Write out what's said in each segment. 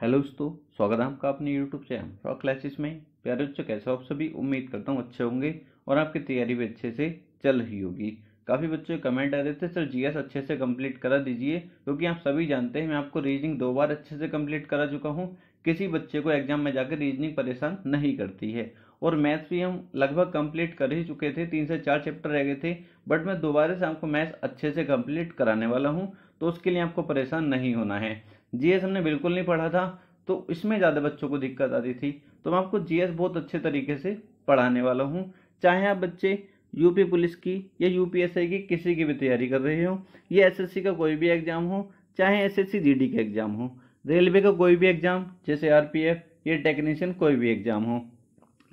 hello दोस्तों स्वागत है आपका अपने यूट्यूब चैनल रॉक क्लासेस में प्यारे बच्चों कैसे आप सभी उम्मीद करता हूँ अच्छे होंगे और आपकी तैयारी भी अच्छे से चल रही होगी काफ़ी बच्चों कमेंट आ रहे थे सर जीएस अच्छे से कंप्लीट करा दीजिए क्योंकि आप सभी जानते हैं मैं आपको रीजनिंग दो बार अच्छे से कंप्लीट करा चुका हूँ किसी बच्चे को एग्जाम में जाकर रीजनिंग परेशान नहीं करती है और मैथ्स भी हम लगभग कंप्लीट कर ही चुके थे तीन से चार चैप्टर रह गए थे बट मैं दोबारा से आपको मैथ्स अच्छे से कंप्लीट कराने वाला हूँ तो उसके लिए आपको परेशान नहीं होना है जीएस हमने बिल्कुल नहीं पढ़ा था तो इसमें ज़्यादा बच्चों को दिक्कत आती थी तो मैं आपको जीएस बहुत अच्छे तरीके से पढ़ाने वाला हूँ चाहे आप बच्चे यूपी पुलिस की या यूपीएसआई की किसी की भी तैयारी कर रहे हो या एसएससी का कोई भी एग्ज़ाम हो चाहे एसएससी जीडी का एग्ज़ाम हो रेलवे का कोई भी एग्ज़ाम जैसे आरपीएफ या टेक्नीशियन कोई भी एग्ज़ाम हो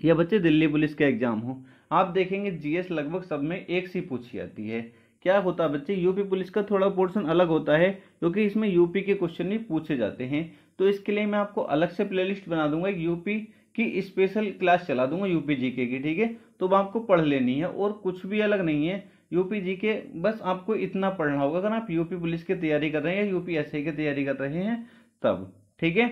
या बच्चे दिल्ली पुलिस का एग्ज़ाम हो आप देखेंगे जीएस लगभग सब में एक सी पूछी जाती है क्या होता है बच्चे यूपी पुलिस का थोड़ा पोर्शन अलग होता है क्योंकि इसमें यूपी के क्वेश्चन भी पूछे जाते हैं तो इसके लिए मैं आपको अलग से प्लेलिस्ट बना दूंगा एक यूपी की स्पेशल क्लास चला दूंगा यूपी जीके की ठीक है तो वह आपको पढ़ लेनी है और कुछ भी अलग नहीं है यूपी जी के बस आपको इतना पढ़ना होगा अगर आप यूपी पुलिस की तैयारी कर रहे हैं या यूपी एस की तैयारी कर रहे हैं तब ठीक है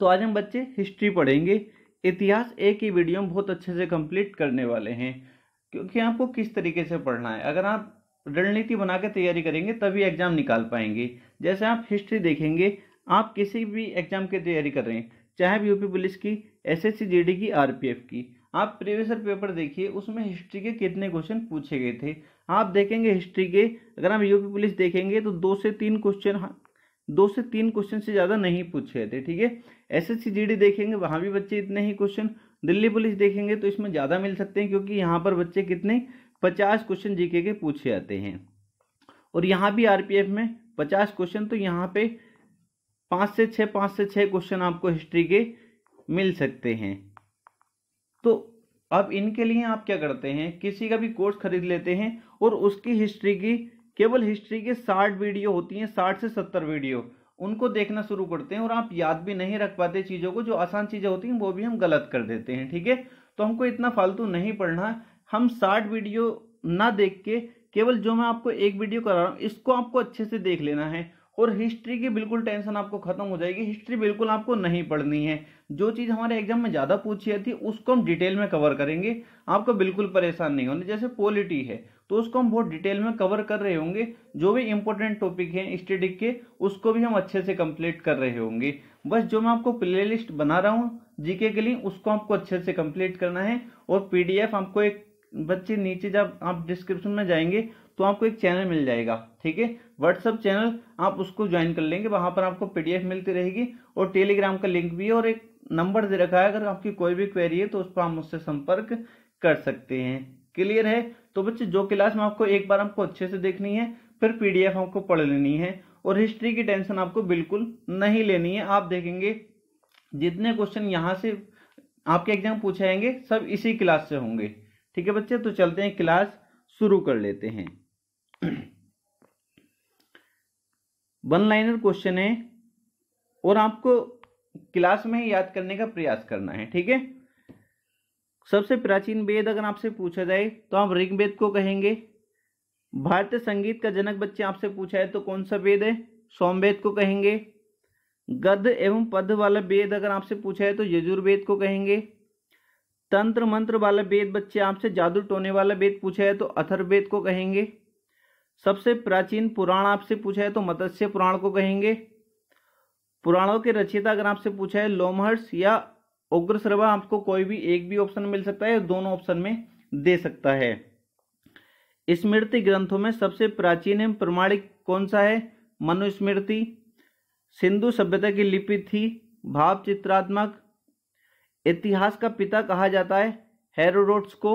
तो आज हम बच्चे हिस्ट्री पढ़ेंगे इतिहास एक ही वीडियो में बहुत अच्छे से कंप्लीट करने वाले हैं क्योंकि आपको किस तरीके से पढ़ना है अगर आप रणनीति बना के तैयारी करेंगे तभी एग्ज़ाम निकाल पाएंगे जैसे आप हिस्ट्री देखेंगे आप किसी भी एग्ज़ाम की तैयारी कर रहे हैं चाहे भी यूपी पुलिस की एस एस की आर की आप प्रीवियस पेपर देखिए उसमें हिस्ट्री के कितने क्वेश्चन पूछे गए थे आप देखेंगे हिस्ट्री के अगर आप यूपी पुलिस देखेंगे तो दो से तीन क्वेश्चन दो से तीन क्वेश्चन से ज़्यादा नहीं पूछे थे ठीक है एस एस देखेंगे वहाँ भी बच्चे इतने ही क्वेश्चन दिल्ली पुलिस देखेंगे तो इसमें ज़्यादा मिल सकते हैं क्योंकि यहाँ पर बच्चे कितने पचास क्वेश्चन जीके के पूछे जाते हैं और यहाँ भी आरपीएफ में पचास क्वेश्चन तो यहाँ पे पाँच से छः पाँच से छः क्वेश्चन आपको हिस्ट्री के मिल सकते हैं तो अब इनके लिए आप क्या करते हैं किसी का भी कोर्स खरीद लेते हैं और उसकी हिस्ट्री की केवल हिस्ट्री के साठ वीडियो होती हैं साठ से सत्तर वीडियो उनको देखना शुरू करते हैं और आप याद भी नहीं रख पाते चीज़ों को जो आसान चीज़ें होती हैं वो भी हम गलत कर देते हैं ठीक है तो हमको इतना फालतू नहीं पढ़ना हम साठ वीडियो ना देख के केवल जो मैं आपको एक वीडियो करा रहा हूँ इसको आपको अच्छे से देख लेना है और हिस्ट्री की बिल्कुल टेंशन आपको खत्म हो जाएगी हिस्ट्री बिल्कुल आपको नहीं पढ़नी है जो चीज़ हमारे एग्जाम में ज़्यादा पूछी थी उसको हम डिटेल में कवर करेंगे आपको बिल्कुल परेशान नहीं होने जैसे पॉलिटी है तो उसको हम बहुत डिटेल में कवर कर रहे होंगे जो भी इंपॉर्टेंट टॉपिक हैं स्टडी के उसको भी हम अच्छे से कंप्लीट कर रहे होंगे बस जो मैं आपको प्ले लिस्ट बना रहा हूँ जीके के लिए उसको आपको अच्छे से कंप्लीट करना है और पीडीएफ आपको एक बच्चे नीचे जब आप डिस्क्रिप्शन में जाएंगे तो आपको एक चैनल मिल जाएगा ठीक है व्हाट्सअप चैनल आप उसको ज्वाइन कर लेंगे वहां पर आपको पीडीएफ मिलती रहेगी और टेलीग्राम का लिंक भी है और एक नंबर दे रखा है अगर आपकी कोई भी क्वेरी है तो उस पर आप मुझसे संपर्क कर सकते हैं क्लियर है तो बच्चे जो क्लास में आपको एक बार आपको अच्छे से देखनी है फिर पीडीएफ आपको पढ़ लेनी है और हिस्ट्री की टेंशन आपको बिल्कुल नहीं लेनी है आप देखेंगे जितने क्वेश्चन यहाँ से आपके एग्जाम पूछे आएंगे सब इसी क्लास से होंगे ठीक है बच्चे तो चलते हैं क्लास शुरू कर लेते हैं वन लाइनर क्वेश्चन है और आपको क्लास में ही याद करने का प्रयास करना है ठीक है सबसे प्राचीन वेद अगर आपसे पूछा जाए तो आप ऋग्वेद को कहेंगे भारतीय संगीत का जनक बच्चे आपसे पूछा है तो कौन सा वेद है सोमवेद को कहेंगे गद्य एवं पद वाला वेद अगर आपसे पूछा है तो यजुर्वेद को कहेंगे तंत्र मंत्र वाला वेद बच्चे आपसे जादू टोने वाला वेद पूछा है तो अथर्वेद को कहेंगे सबसे प्राचीन पुराण आपसे पूछा है तो मत्स्य पुराण को कहेंगे पुराणों के रचयिता अगर आपसे पूछा है लोमहर्ष या उग्रसर्वा आपको कोई भी एक भी ऑप्शन मिल सकता है दोनों ऑप्शन में दे सकता है स्मृति ग्रंथों में सबसे प्राचीन एवं प्रमाणिक कौन सा है मनुस्मृति सिंधु सभ्यता की लिपि थी भाव चित्रात्मक इतिहास का पिता कहा जाता है हेरोडोट्स को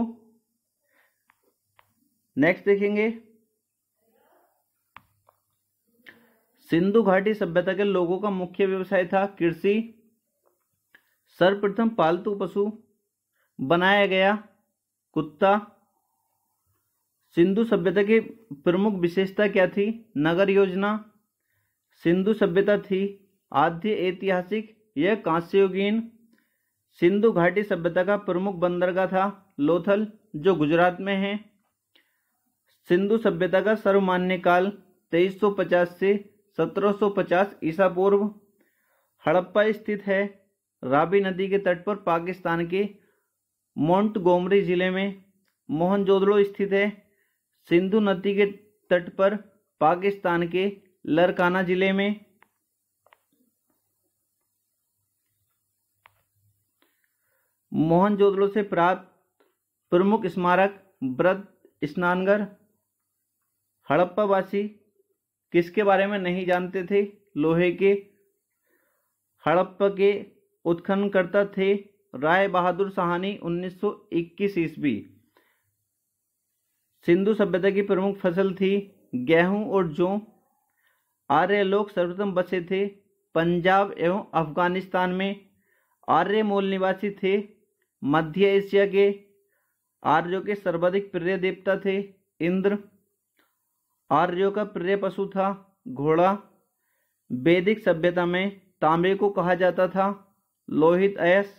नेक्स्ट देखेंगे सिंधु घाटी सभ्यता के लोगों का मुख्य व्यवसाय था कृषि सर्वप्रथम पालतू पशु बनाया गया कुत्ता सिंधु सभ्यता की प्रमुख विशेषता क्या थी नगर योजना सिंधु सभ्यता थी आद्य ऐतिहासिक यह कांस्योगीन सिंधु घाटी सभ्यता का प्रमुख बंदरगाह था लोथल जो गुजरात में है सिंधु सभ्यता का सर्वमान्य काल 2350 से 1750 ईसा पूर्व हड़प्पा स्थित है राबी नदी के तट पर पाकिस्तान के गोमरी जिले में मोहनजोदड़ो स्थित है सिंधु नदी के तट पर पाकिस्तान के लरकाना जिले में मोहनजोदड़ो से प्राप्त प्रमुख स्मारक व्रत स्नानगर हड़प्पावासी किसके बारे में नहीं जानते थे लोहे के हड़प्पा के उत्खननकर्ता थे राय बहादुर सहानी 1921 ईस्वी सिंधु सभ्यता की प्रमुख फसल थी गेहूं और जौ आर्य लोग सर्वप्रथम बसे थे पंजाब एवं अफगानिस्तान में आर्य मूल निवासी थे मध्य एशिया के आर्यों के सर्वाधिक प्रिय देवता थे इंद्र आर्यों का प्रिय पशु था घोड़ा वैदिक सभ्यता में तांबे को कहा जाता था लोहित ऐस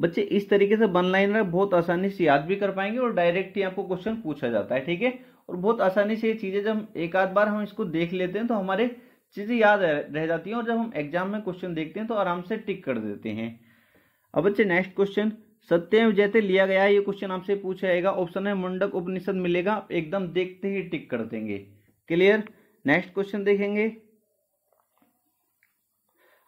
बच्चे इस तरीके से वन लाइनर बहुत आसानी से याद भी कर पाएंगे और डायरेक्ट ही आपको क्वेश्चन पूछा जाता है ठीक है और बहुत आसानी से ये चीज़ें जब एक आध बार हम इसको देख लेते हैं तो हमारे चीज़ें याद रह जाती हैं और जब हम एग्जाम में क्वेश्चन देखते हैं तो आराम से टिक कर देते हैं अब बच्चे नेक्स्ट क्वेश्चन सत्यम जैसे लिया गया है ये क्वेश्चन आपसे पूछा जाएगा ऑप्शन है मुंडक उपनिषद मिलेगा आप एकदम देखते ही टिक कर देंगे क्लियर नेक्स्ट क्वेश्चन देखेंगे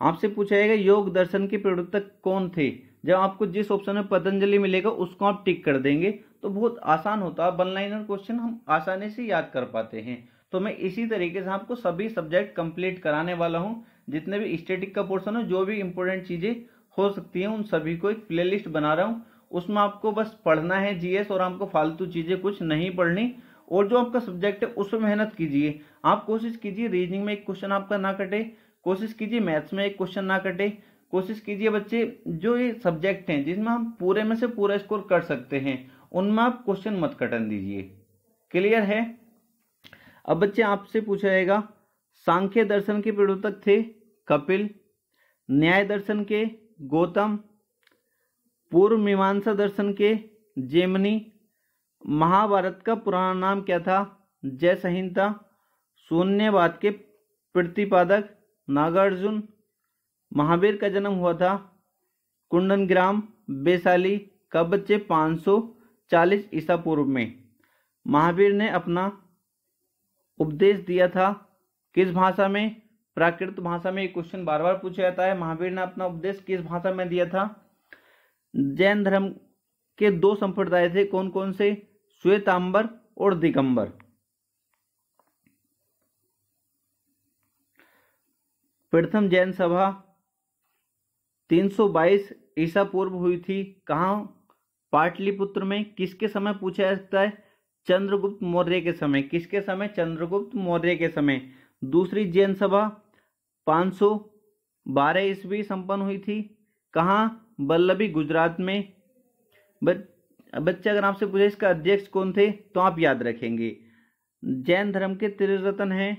आपसे पूछा जाएगा योग दर्शन के प्रवर्तक कौन थे जब आपको जिस ऑप्शन में पतंजलि मिलेगा उसको आप टिक कर देंगे तो बहुत आसान होता है वन क्वेश्चन हम आसानी से याद कर पाते हैं तो मैं इसी तरीके से आपको सभी सब्जेक्ट कंप्लीट कराने वाला हूँ जितने भी स्टेटिक का पोर्शन है जो भी इंपॉर्टेंट चीज़ें हो सकती है उन सभी को एक प्लेलिस्ट बना रहा हूँ उसमें आपको बस पढ़ना है जीएस और आपको फालतू चीज़ें कुछ नहीं पढ़नी और जो आपका सब्जेक्ट है उसमें मेहनत कीजिए आप कोशिश कीजिए रीजनिंग में एक क्वेश्चन आपका ना कटे कोशिश कीजिए मैथ्स में एक क्वेश्चन ना कटे कोशिश कीजिए बच्चे जो ये सब्जेक्ट हैं जिसमें हम पूरे में से पूरा स्कोर कर सकते हैं उनमें आप क्वेश्चन मत कटन दीजिए क्लियर है अब बच्चे आपसे पूछा जाएगा सांख्य दर्शन के प्रवर्तक थे कपिल न्याय दर्शन के गौतम पूर्व मीमांसा दर्शन के जेमनी महाभारत का पुराना नाम क्या था जय संहिता शून्यवाद के प्रतिपादक नागार्जुन महावीर का जन्म हुआ था कुंडन ग्राम बेसाली का बच्चे 540 ईसा पूर्व में महावीर ने अपना उपदेश दिया था किस भाषा में प्राकृत भाषा में ये क्वेश्चन बार बार पूछा जाता है महावीर ने अपना उपदेश किस भाषा में दिया था जैन धर्म के दो संप्रदाय थे कौन कौन से श्वेतांबर और दिगंबर प्रथम जैन सभा 322 ईसा पूर्व हुई थी कहा पाटलिपुत्र में किसके समय पूछा जाता है चंद्रगुप्त मौर्य के समय किसके समय चंद्रगुप्त मौर्य के समय दूसरी जैन सभा 512 ईस्वी संपन्न हुई थी कहाँ बल्लभी गुजरात में बच्चे अगर आपसे पूछे इसका अध्यक्ष कौन थे तो आप याद रखेंगे जैन धर्म के त्रिरत्न हैं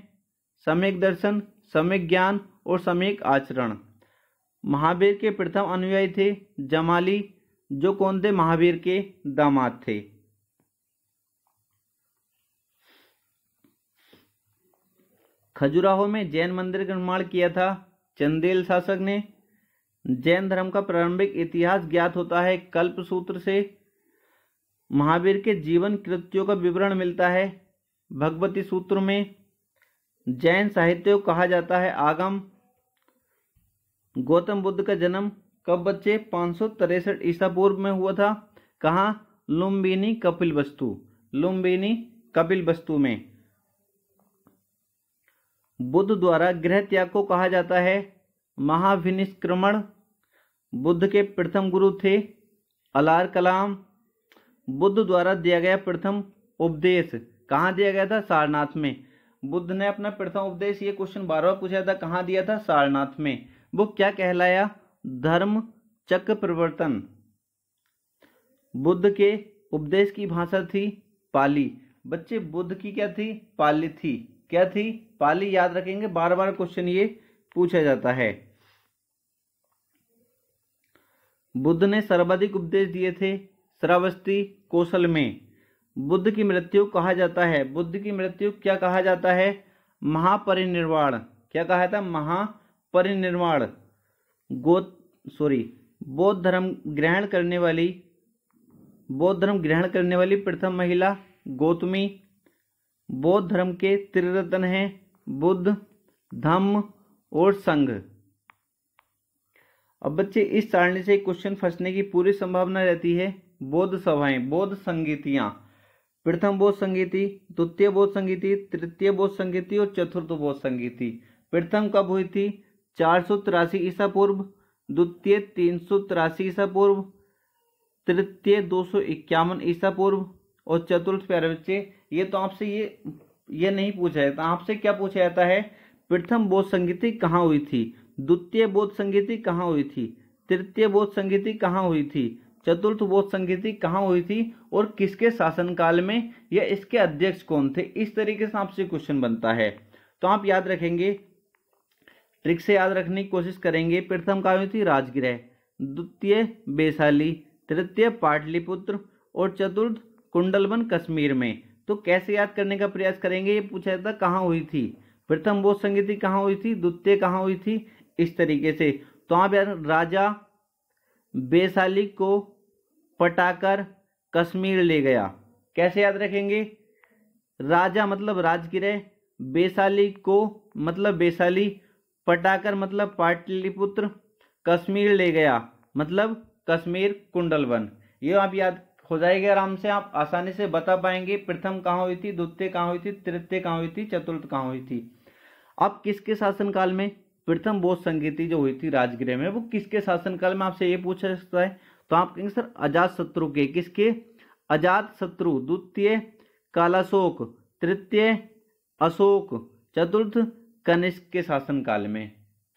सम्यक दर्शन सम्यक ज्ञान और सम्यक आचरण महावीर के प्रथम अनुयायी थे जमाली जो कौन थे महावीर के दामाद थे खजुराहो में जैन मंदिर का निर्माण किया था चंदेल शासक ने जैन धर्म का प्रारंभिक इतिहास ज्ञात होता है कल्प सूत्र से महावीर के जीवन कृत्यों का विवरण मिलता है भगवती सूत्र में जैन साहित्य को कहा जाता है आगम गौतम बुद्ध का जन्म कब बच्चे पाँच सौ तिरसठ ईसा पूर्व में हुआ था कहाँ लुम्बिनी कपिल वस्तु लुम्बिनी कपिल वस्तु में बुद्ध द्वारा गृह त्याग को कहा जाता है महाभिनिष्क्रमण बुद्ध के प्रथम गुरु थे अलार कलाम बुद्ध द्वारा दिया गया प्रथम उपदेश कहाँ दिया गया था सारनाथ में बुद्ध ने अपना प्रथम उपदेश ये क्वेश्चन बार बार पूछा था कहाँ दिया था सारनाथ में वो क्या कहलाया धर्म चक्र प्रवर्तन बुद्ध के उपदेश की भाषा थी पाली बच्चे बुद्ध की क्या थी पाली थी क्या थी पाली याद रखेंगे बार बार क्वेश्चन ये पूछा जाता है बुद्ध ने सर्वाधिक उपदेश दिए थे श्रावस्ती कौशल में बुद्ध की मृत्यु कहा जाता है बुद्ध की मृत्यु क्या कहा जाता है महापरिनिर्वाण क्या कहा था महापरिनिर्वाण गो सॉरी बौद्ध धर्म ग्रहण करने वाली बौद्ध धर्म ग्रहण करने वाली प्रथम महिला गौतमी बौद्ध धर्म के त्रिरत्न हैं बुद्ध धम्म और संघ अब बच्चे इस सारणी से क्वेश्चन फंसने की पूरी संभावना रहती है बौद्ध सभाएं बौद्ध संगीतियां प्रथम बौद्ध संगीति द्वितीय बौद्ध संगीति तृतीय बौद्ध संगीति और चतुर्थ बौद्ध संगीति प्रथम कब हुई थी चार सौ तिरासी ईसा पूर्व द्वितीय तीन सौ तिरासी ईसा पूर्व तृतीय दो सौ इक्यावन ईसा पूर्व और चतुर्थ प्यारे बच्चे ये तो आपसे ये ये नहीं पूछा जाता तो आपसे क्या पूछा जाता है प्रथम बोध संगीति कहाँ हुई थी द्वितीय बोध संगीति कहाँ हुई थी तृतीय बोध संगीति कहाँ हुई थी चतुर्थ बोध संगीति कहाँ हुई थी और किसके शासनकाल में या इसके अध्यक्ष कौन थे इस तरीके से आपसे क्वेश्चन बनता है तो आप याद रखेंगे ट्रिक से याद रखने की कोशिश करेंगे प्रथम कहाँ हुई थी राजगृह द्वितीय बेसाली तृतीय पाटलिपुत्र और चतुर्थ कुंडलवन कश्मीर में तो कैसे याद करने का प्रयास करेंगे ये पूछा जाता कहाँ हुई थी प्रथम बोध संगीति कहाँ हुई थी द्वितीय कहाँ हुई थी इस तरीके से तो आप यार राजा बेसाली को पटाकर कश्मीर ले गया कैसे याद रखेंगे राजा मतलब राजगिरह बेसाली को मतलब बेसाली पटाकर मतलब पाटलिपुत्र कश्मीर ले गया मतलब कश्मीर कुंडलवन ये आप याद हो जाएगी आराम से आप आसानी से बता पाएंगे प्रथम कहाँ हुई थी द्वितीय कहाँ हुई थी तृतीय कहाँ हुई थी चतुर्थ कहाँ हुई थी अब किसके शासनकाल में प्रथम बोध संगीति जो हुई थी राजगृह में वो किसके शासनकाल में आपसे ये पूछा सकता है तो आप कहेंगे सर अजात शत्रु के किसके अजात शत्रु द्वितीय कालाशोक तृतीय अशोक चतुर्थ कनिष्क के शासनकाल में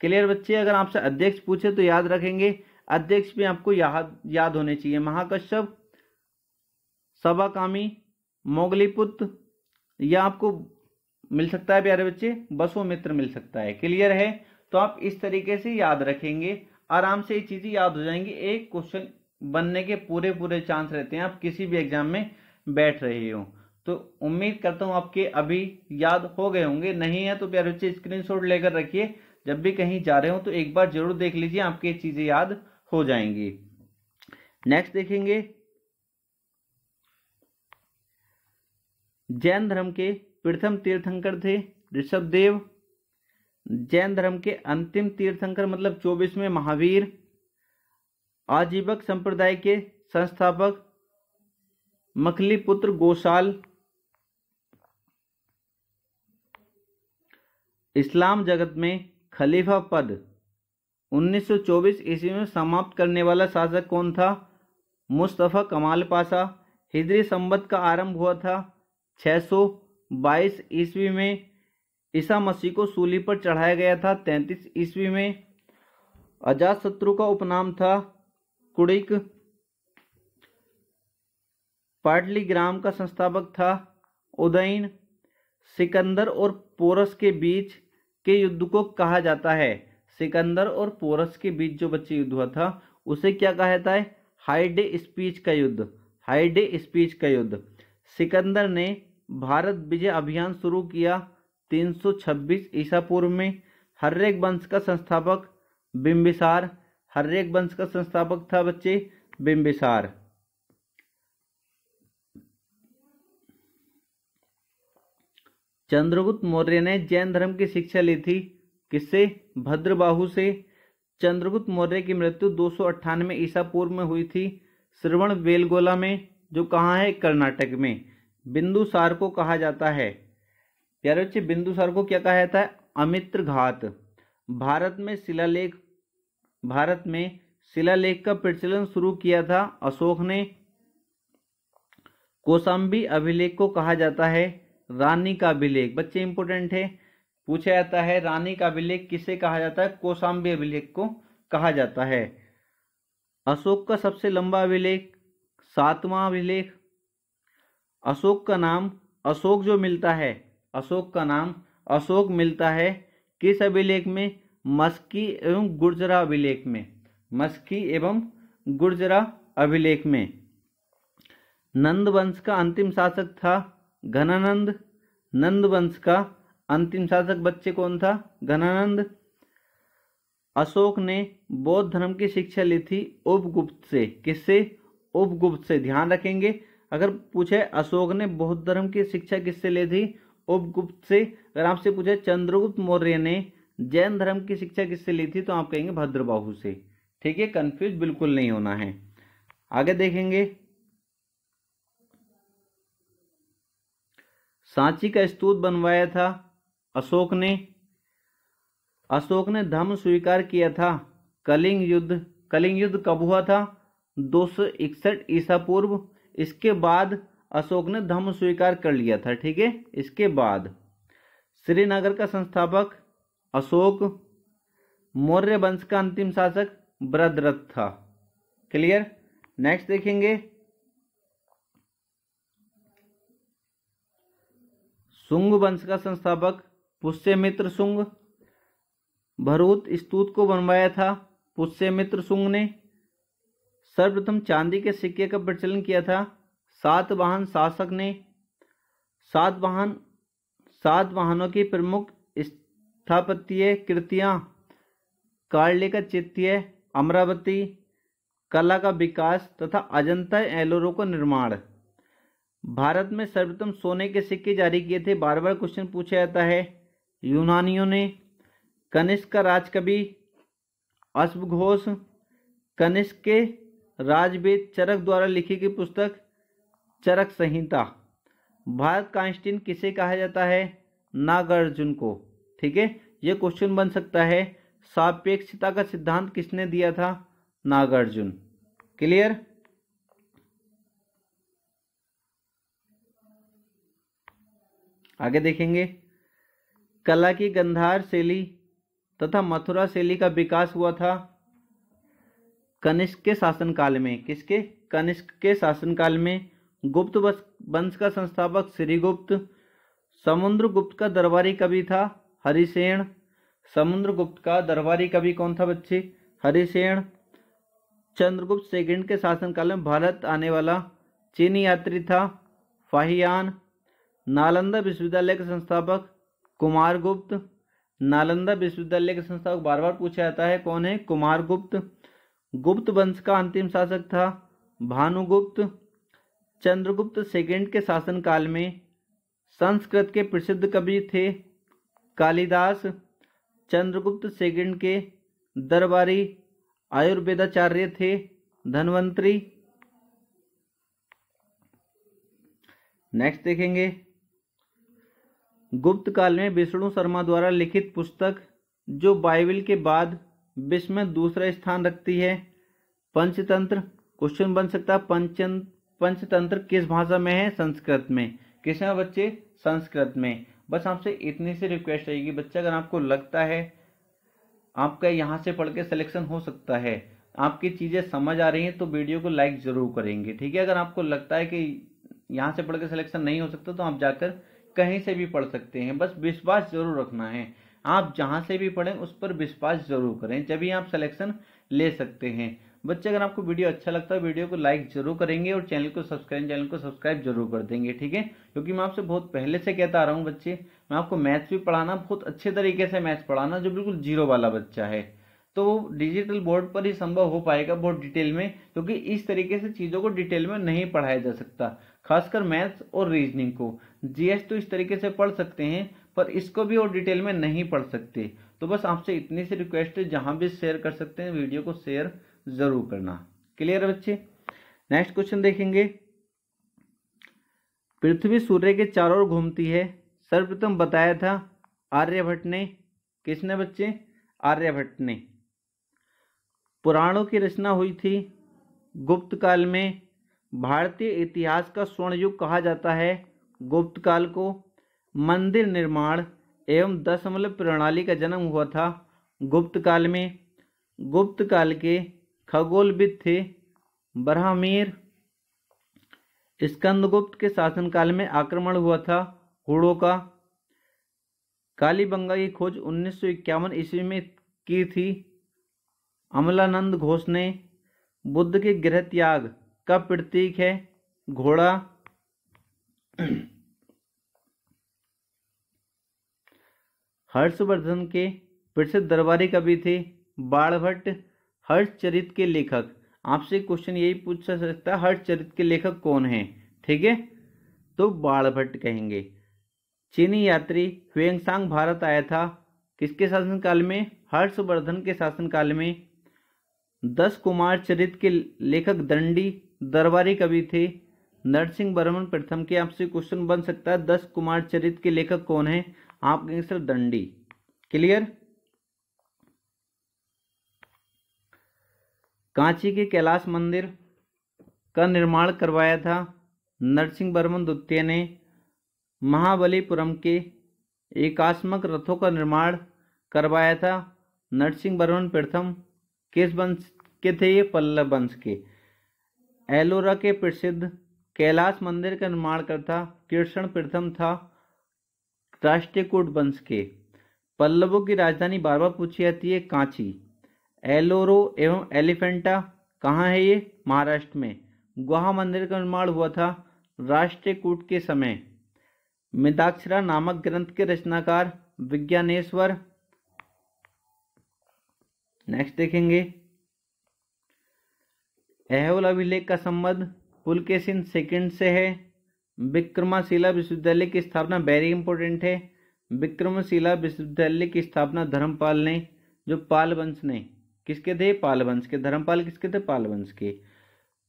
क्लियर बच्चे अगर आपसे अध्यक्ष पूछे तो याद रखेंगे अध्यक्ष भी आपको याद याद होने चाहिए महाकश्यप सबाकामी मोगलीपुत या आपको मिल सकता है प्यारे बच्चे बसो मित्र मिल सकता है क्लियर है तो आप इस तरीके से याद रखेंगे आराम से ये चीज़ें याद हो जाएंगी एक क्वेश्चन बनने के पूरे पूरे चांस रहते हैं आप किसी भी एग्जाम में बैठ रहे हो तो उम्मीद करता हूँ आपके अभी याद हो गए होंगे नहीं है तो प्यारे बच्चे स्क्रीनशॉट लेकर रखिए जब भी कहीं जा रहे हो तो एक बार जरूर देख लीजिए आपके चीज़ें याद हो जाएंगी नेक्स्ट देखेंगे जैन धर्म के प्रथम तीर्थंकर थे ऋषभदेव जैन धर्म के अंतिम तीर्थंकर मतलब चौबीसवें महावीर आजीवक संप्रदाय के संस्थापक मखलीपुत्र गोशाल इस्लाम जगत में खलीफा पद 1924 ईस्वी में समाप्त करने वाला शासक कौन था मुस्तफ़ा कमाल पाशा हिजरी संबत का आरंभ हुआ था 622 ईस्वी में ईसा मसीह को सूली पर चढ़ाया गया था 33 ईस्वी में अजात शत्रु का उपनाम था कुड़िक पाटली ग्राम का संस्थापक था उदयन सिकंदर और पोरस के बीच के युद्ध को कहा जाता है सिकंदर और पोरस के बीच जो बच्चे युद्ध हुआ था उसे क्या कहा जाता है हाइडे स्पीच का युद्ध हाइडे स्पीच का युद्ध सिकंदर ने भारत विजय अभियान शुरू किया 326 ईसा पूर्व में हर्रेक वंश का संस्थापक बिम्बिसार हर्रेक वंश का संस्थापक था बच्चे बिम्बिसार चंद्रगुप्त मौर्य ने जैन धर्म की शिक्षा ली थी किससे भद्रबाहु से चंद्रगुप्त मौर्य की मृत्यु दो ईसा पूर्व में हुई थी श्रवण बेलगोला में जो कहाँ है कर्नाटक में बिंदुसार को कहा जाता है प्यारे बच्चे बिंदुसार को क्या कहा जाता है अमित्र घात भारत में शिलालेख भारत में शिलालेख का प्रचलन शुरू किया था अशोक ने कोसाम्बी अभिलेख को कहा जाता है रानी का अभिलेख बच्चे इंपोर्टेंट है पूछा जाता है रानी का अभिलेख किसे कहा जाता है कोसाम्बी अभिलेख को कहा जाता है अशोक का सबसे लंबा अभिलेख सातवां अभिलेख अशोक का नाम अशोक जो मिलता है अशोक का नाम अशोक मिलता है किस अभिलेख में मस्की एवं गुर्जरा अभिलेख में मस्की एवं गुर्जरा अभिलेख में नंद वंश का अंतिम शासक था घनानंद नंद वंश का अंतिम शासक बच्चे कौन था घनानंद अशोक ने बौद्ध धर्म की शिक्षा ली थी उपगुप्त से किससे उपगुप्त से ध्यान रखेंगे अगर पूछे अशोक ने बौद्ध धर्म की शिक्षा किससे ली थी उपगुप्त से अगर आपसे पूछे चंद्रगुप्त मौर्य ने जैन धर्म की शिक्षा किससे ली थी तो आप कहेंगे भद्रबाहु से ठीक है कन्फ्यूज बिल्कुल नहीं होना है आगे देखेंगे सांची का स्तूत बनवाया था अशोक ने अशोक ने धर्म स्वीकार किया था कलिंग युद्ध कलिंग युद्ध कब हुआ था दो सौ इकसठ ईसा पूर्व इसके बाद अशोक ने धर्म स्वीकार कर लिया था ठीक है इसके बाद श्रीनगर का संस्थापक अशोक मौर्य वंश का अंतिम शासक ब्रदरथ था क्लियर नेक्स्ट देखेंगे शुंग वंश का संस्थापक पुष्यमित्र शुंग भरूत स्तूत को बनवाया था पुष्यमित्र शुंग ने सर्वप्रथम चांदी के सिक्के का प्रचलन किया था सातवाहन शासक ने सातवाहन सात वाहनों की प्रमुख स्थापत्य कृतियां कार्ले का चित्तीय अमरावती कला का विकास तथा अजंता एलोरो का निर्माण भारत में सर्वप्रथम सोने के सिक्के जारी किए थे बार बार क्वेश्चन पूछा जाता है यूनानियों ने कनिष्क का राजकवि अश्वघोष कनिष्क के राजवेद चरक द्वारा लिखी गई पुस्तक चरक संहिता भारत कांस्टीन किसे कहा जाता है नागार्जुन को ठीक है ये क्वेश्चन बन सकता है सापेक्षता का सिद्धांत किसने दिया था नागार्जुन क्लियर आगे देखेंगे कला की गंधार शैली तथा मथुरा शैली का विकास हुआ था कनिष्क के शासनकाल में किसके कनिष्क के शासनकाल में गुप्त वंश का संस्थापक श्रीगुप्त समुद्रगुप्त का दरबारी कवि था हरिसेण समुद्रगुप्त का दरबारी कवि कौन था बच्चे हरिसेण चंद्रगुप्त सेकंड के शासनकाल में भारत आने वाला चीनी यात्री था फाहियान नालंदा विश्वविद्यालय के संस्थापक कुमार गुप्त नालंदा विश्वविद्यालय के संस्थापक बार बार पूछा जाता है कौन है कुमार गुप्त गुप्त वंश का अंतिम शासक था भानुगुप्त चंद्रगुप्त सेकेंड के शासनकाल में संस्कृत के प्रसिद्ध कवि थे कालिदास चंद्रगुप्त सेकेंड के दरबारी आयुर्वेदाचार्य थे धनवंतरी नेक्स्ट देखेंगे गुप्त काल में विष्णु शर्मा द्वारा लिखित पुस्तक जो बाइबल के बाद विश्व में दूसरा स्थान रखती है पंचतंत्र क्वेश्चन बन सकता है पंच पंचतंत्र किस भाषा में है संस्कृत में किस में बच्चे संस्कृत में बस आपसे इतनी सी रिक्वेस्ट रहेगी बच्चा अगर आपको लगता है आपका यहाँ से पढ़ के सिलेक्शन हो सकता है आपकी चीज़ें समझ आ रही हैं तो वीडियो को लाइक ज़रूर करेंगे ठीक है अगर आपको लगता है कि यहाँ से पढ़ के सिलेक्शन नहीं हो सकता तो आप जाकर कहीं से भी पढ़ सकते हैं बस विश्वास जरूर रखना है आप जहाँ से भी पढ़ें उस पर विश्वास जरूर करें जब ही आप सिलेक्शन ले सकते हैं बच्चे अगर आपको वीडियो अच्छा लगता है वीडियो को लाइक जरूर करेंगे और चैनल को सब्सक्राइब चैनल को सब्सक्राइब जरूर कर देंगे ठीक है क्योंकि मैं आपसे बहुत पहले से कहता आ रहा हूँ बच्चे मैं आपको मैथ्स भी पढ़ाना बहुत अच्छे तरीके से मैथ्स पढ़ाना जो बिल्कुल जीरो वाला बच्चा है तो डिजिटल बोर्ड पर ही संभव हो पाएगा बहुत डिटेल में क्योंकि इस तरीके से चीज़ों को डिटेल में नहीं पढ़ाया जा सकता खासकर मैथ्स और रीजनिंग को जीएस तो इस तरीके से पढ़ सकते हैं पर इसको भी और डिटेल में नहीं पढ़ सकते तो बस आपसे इतनी सी रिक्वेस्ट है जहाँ भी शेयर कर सकते हैं वीडियो को शेयर ज़रूर करना क्लियर है बच्चे नेक्स्ट क्वेश्चन देखेंगे पृथ्वी सूर्य के चारों ओर घूमती है सर्वप्रथम बताया था आर्यभट्ट ने किसने बच्चे आर्यभट्ट ने पुराणों की रचना हुई थी गुप्त काल में भारतीय इतिहास का स्वर्ण युग कहा जाता है गुप्त काल को मंदिर निर्माण एवं दशमलव प्रणाली का जन्म हुआ था गुप्त काल में गुप्त काल के खगोलविद थे बराहमीर स्कंदगुप्त के शासनकाल में आक्रमण हुआ था हुड़ो का कालीबंगा की खोज उन्नीस ईस्वी में की थी अमलानंद घोष ने बुद्ध के गृह त्याग का प्रतीक है घोड़ा हर्षवर्धन के प्रसिद्ध दरबारी कवि थे बाणभट्ट हर्षचरित के लेखक आपसे क्वेश्चन यही पूछा सकता है हर्षचरित के लेखक कौन है ठीक है तो बाणभट्ट कहेंगे चीनी यात्री हुएंगसांग भारत आया था किसके शासनकाल में हर्षवर्धन के शासनकाल में दस कुमार चरित के लेखक दंडी दरबारी कवि थे नरसिंह बर्मन प्रथम के आपसे क्वेश्चन बन सकता है दस कुमार चरित के लेखक कौन है आप कहेंगे सर दंडी क्लियर कांची के कैलाश मंदिर का निर्माण करवाया था नरसिंह बर्मन द्वितीय ने महाबलीपुरम के एकास्मक रथों का निर्माण करवाया था नरसिंह बर्मन प्रथम किस वंश के थे ये पल्लव वंश के एलोरा के प्रसिद्ध कैलाश मंदिर का करता कृष्ण प्रथम था राष्ट्रीय वंश के पल्लवों की राजधानी बार बार पूछी जाती है कांची एलोरो एवं एलिफेंटा कहाँ है ये महाराष्ट्र में गुहा मंदिर का निर्माण हुआ था राष्ट्रकूट के समय मिदाक्षरा नामक ग्रंथ के रचनाकार विज्ञानेश्वर नेक्स्ट देखेंगे अहोल अभिलेख का संबंध पुलकेशन सेकंड से है विक्रमाशिला विश्वविद्यालय की स्थापना वेरी इंपॉर्टेंट है विक्रमशिला विश्वविद्यालय की स्थापना धर्मपाल ने जो पाल वंश ने किसके थे पाल वंश के धर्मपाल किसके थे पाल वंश के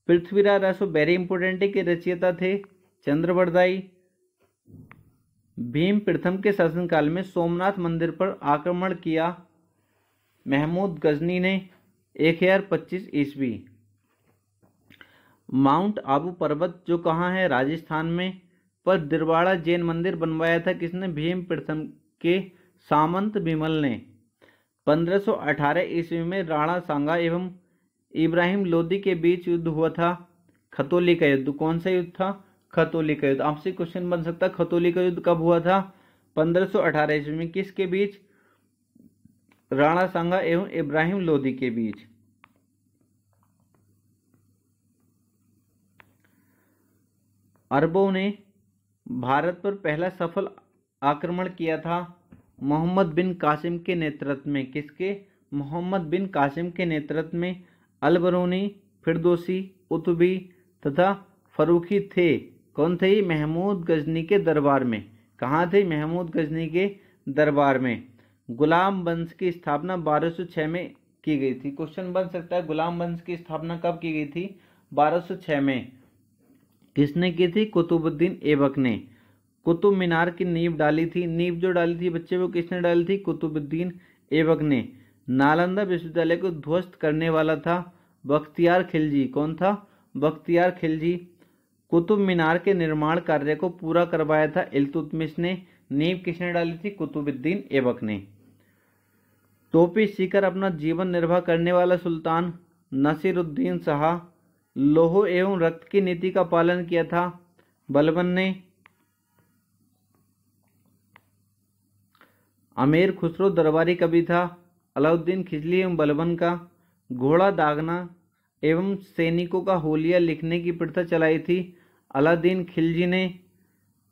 पृथ्वीराज रासो वेरी इंपॉर्टेंट है के रचयिता थे चंद्रवरदाई भीम प्रथम के शासनकाल में सोमनाथ मंदिर पर आक्रमण किया महमूद गजनी ने एक हजार पच्चीस ईस्वी माउंट आबू पर्वत जो कहाँ है राजस्थान में पर दिरवाड़ा जैन मंदिर बनवाया था किसने भीम प्रथम के सामंत विमल ने 1518 ईस्वी में राणा सांगा एवं इब्राहिम लोदी के बीच युद्ध हुआ था खतौली का युद्ध कौन सा युद्ध था खतौली का युद्ध आपसे क्वेश्चन बन सकता खतौली का युद्ध कब हुआ था 1518 ईस्वी में किसके बीच राणा सांगा एवं इब्राहिम लोदी के बीच अरबों ने भारत पर पहला सफल आक्रमण किया था मोहम्मद बिन कासिम के नेतृत्व में किसके मोहम्मद बिन कासिम के नेतृत्व में अलबरूनी फिरदोसी उतबी तथा फरूखी थे कौन थे महमूद गजनी के दरबार में कहाँ थे महमूद गजनी के दरबार में गुलाम वंश की स्थापना 1206 में की गई थी क्वेश्चन बन सकता है गुलाम वंश की स्थापना कब की गई थी 1206 में किसने की थी कुतुबुद्दीन ऐबक ने कुतुब मीनार की नींव डाली थी नींव जो डाली थी बच्चे वो किसने डाली थी कुतुबुद्दीन ऐबक ने नालंदा विश्वविद्यालय को ध्वस्त करने वाला था बख्तियार खिलजी कौन था बख्तियार खिलजी कुतुब मीनार के निर्माण कार्य को पूरा करवाया था इल्तुतमिश ने नींव किसने डाली थी कुतुबुद्दीन ऐबक ने टोपी सीकर अपना जीवन निर्वाह करने वाला सुल्तान नसीरुद्दीन शाह लोह एवं रक्त की नीति का पालन किया था बलबन ने अमीर खुसरो दरबारी कवि था अलाउद्दीन खिजली एवं बलबन का घोड़ा दागना एवं सैनिकों का होलिया लिखने की प्रथा चलाई थी अलाउद्दीन खिलजी ने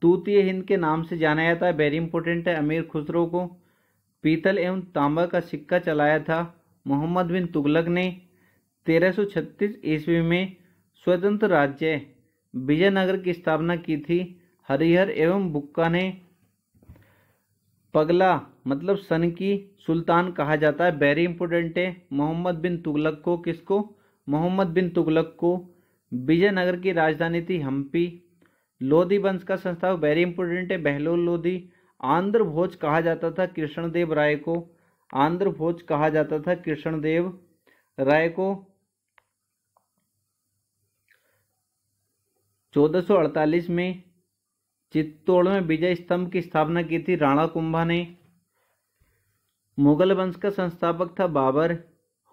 तूतीय हिंद के नाम से जाना जाता है वेरी इंपॉर्टेंट है अमीर खुसरो को पीतल एवं तांबा का सिक्का चलाया था मोहम्मद बिन तुगलक ने 1336 ईस्वी में स्वतंत्र राज्य विजयनगर की स्थापना की थी हरिहर एवं बुक्का ने पगला मतलब सन की सुल्तान कहा जाता है वेरी इंपोर्टेंट है मोहम्मद बिन तुगलक को किसको मोहम्मद बिन तुगलक को विजयनगर की राजधानी थी हम्पी लोधी वंश का संस्थापक वेरी इंपोर्टेंट है बहलोल लोधी आंध्र भोज कहा जाता था कृष्णदेव राय को आंध्र भोज कहा जाता था कृष्णदेव राय को 1448 में चित्तौड़ में विजय स्तंभ की स्थापना की थी राणा कुंभा ने मुगल वंश का संस्थापक था बाबर